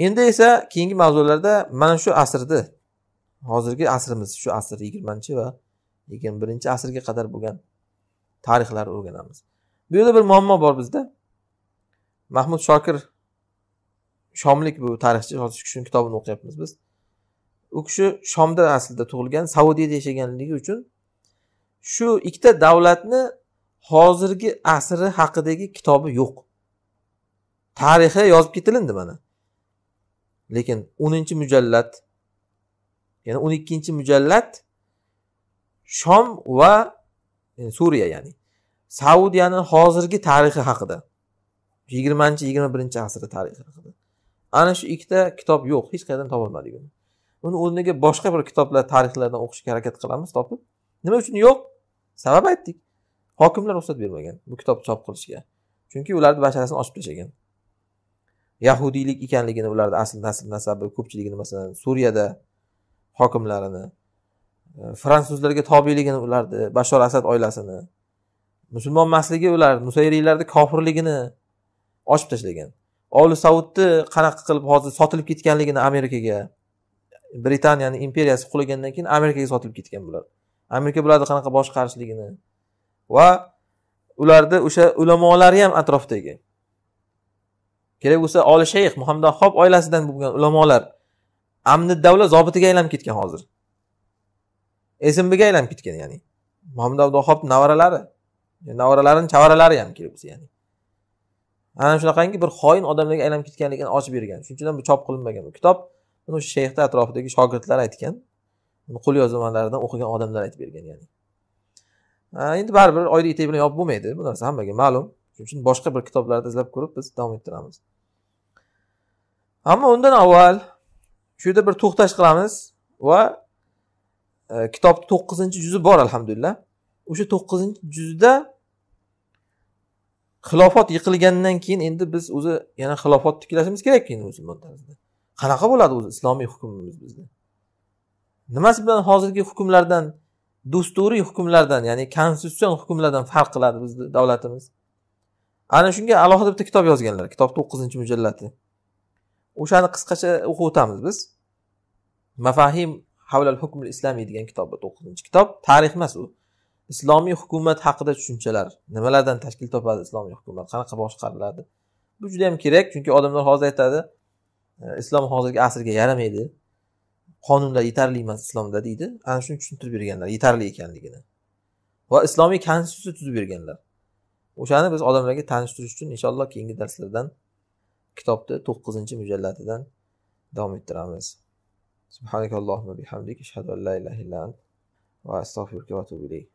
endi esa keyingi mavzularda mana shu asrni hozirgi asrimiz shu asr yigirmanchi va yigirma birinchi asrga qadar bo'lgan tarixlarni o'rganamiz bu yerda bir muammo bor bizda mahmud shokir shomlik bu tarixchi hozir shuni kitobini o'qiyapmiz biz u kishi shomda aslida tug'ilgan saudiyada yashaganligi uchun shu ikkita davlatni hozirgi asri haqidagi kitobi yo'q tarixi yozib ketilindi mana lekin o'ninchi mujallat ya'ni o'n ikkinchi mujallat shom va yani suriya ya'ni saudiyani hozirgi tarixi haqida yigirmanchi yigirma birinchi asr tarixi haqida ana shu ikkita kitob yo'q hech qayerdan uni uni o'rniga boshqa bir kitoblar tarixlardan o'qishga harakat qilamiz topib nima uchun yo'q sabab aytdik hokimlar ruxsat bermagan bu kitob chop qilishga chunki ularni basharasini ochib tashlagan yahudiylik ekanligini ularni asl nasl nasabi ko'pchiligini masalan suriyada hokimlarini e, fransuzlarga tobeligini ularni bashor asad oilasini musulmon emasligi ular nusayriylarni kofirligini ochib tashlagan oli saudni qanaqa qilib hozir sotilib ketganligini amerikaga britaniyani imperiyasi qulagandan keyin amerikaga sotilib ketgan bular amerika bularni qanaqa boshqarishligini va ularni o'sha ulamolari ham atrofdagi kerak bo'lsa oli shayx ahob oilasidan bo'lgan ulamolar amni davlat zobitiga aylanib ketgan hozir smbga aylanib ketgan ya'ni muhammad abduhob navaralari navaralarini chavaralari ham kerak bo'lsa ya'ni ana shunaqangi bir xoin odamlarga aylanib ketganligini ochib bergan shuning uchun bu chop qilinmagan bu kitob buni o'sha shayxni atrofidagi shogirdlar aytgan qo'l yozmalaridan o'qigan odamlar aytib bergan ya'ni endi baribir oyni etagi bilan yopib bo'lmaydi bu narsa hammaga ma'lum shuning uchun boshqa bir kitoblarni izlab ko'rib biz davom ettiramiz ammo undan avval shu yerda bir to'xtash qilamiz va e, kitobni to'qqizinchi juzi bor alhamdulillah o'sha to'qqizinchi juzda xilofat yiqilgandan keyin endi biz o'zi yana xilofatni tiklashimiz kerak endi o'zi qanaqa bo'ladi o'zi islomiy hukmimiz bizni nimasi bilan hozirgi hukmlardan dusturiy hukmlardan ya'ni konstitutsion hukmlardan farq qiladi bizni davlatimiz ana shunga alohida bitta kitob yozganlar kitob to'qqizinchi mujallati o'shani qisqacha o'qib o'tamiz biz mafahim havlal hukm islomiy degan kitob to'qqizinchi kitob tarix emas u islomiy hukumat haqida tushunchalar nimalardan tashkil topadi islomiy hukumat qanaqa boshqariladi bu juda yam kerak chunki odamlar hozir aytadi islom hozirgi asrga yaramaydi qonunlar yetarli emas islomda deydi ana shuni tushuntirib berganlar yetarli ekanligini va islomiy konstitutsiya tuzib berganlar o'shani biz odamlarga tanishtirish uchun inshaalloh keyingi darslardan kitobni to'qqizinchi mujallatidan davom ettiramiz سبحانك ashhadu an la ilaha illa ant va astag'firuka va واتوب اليك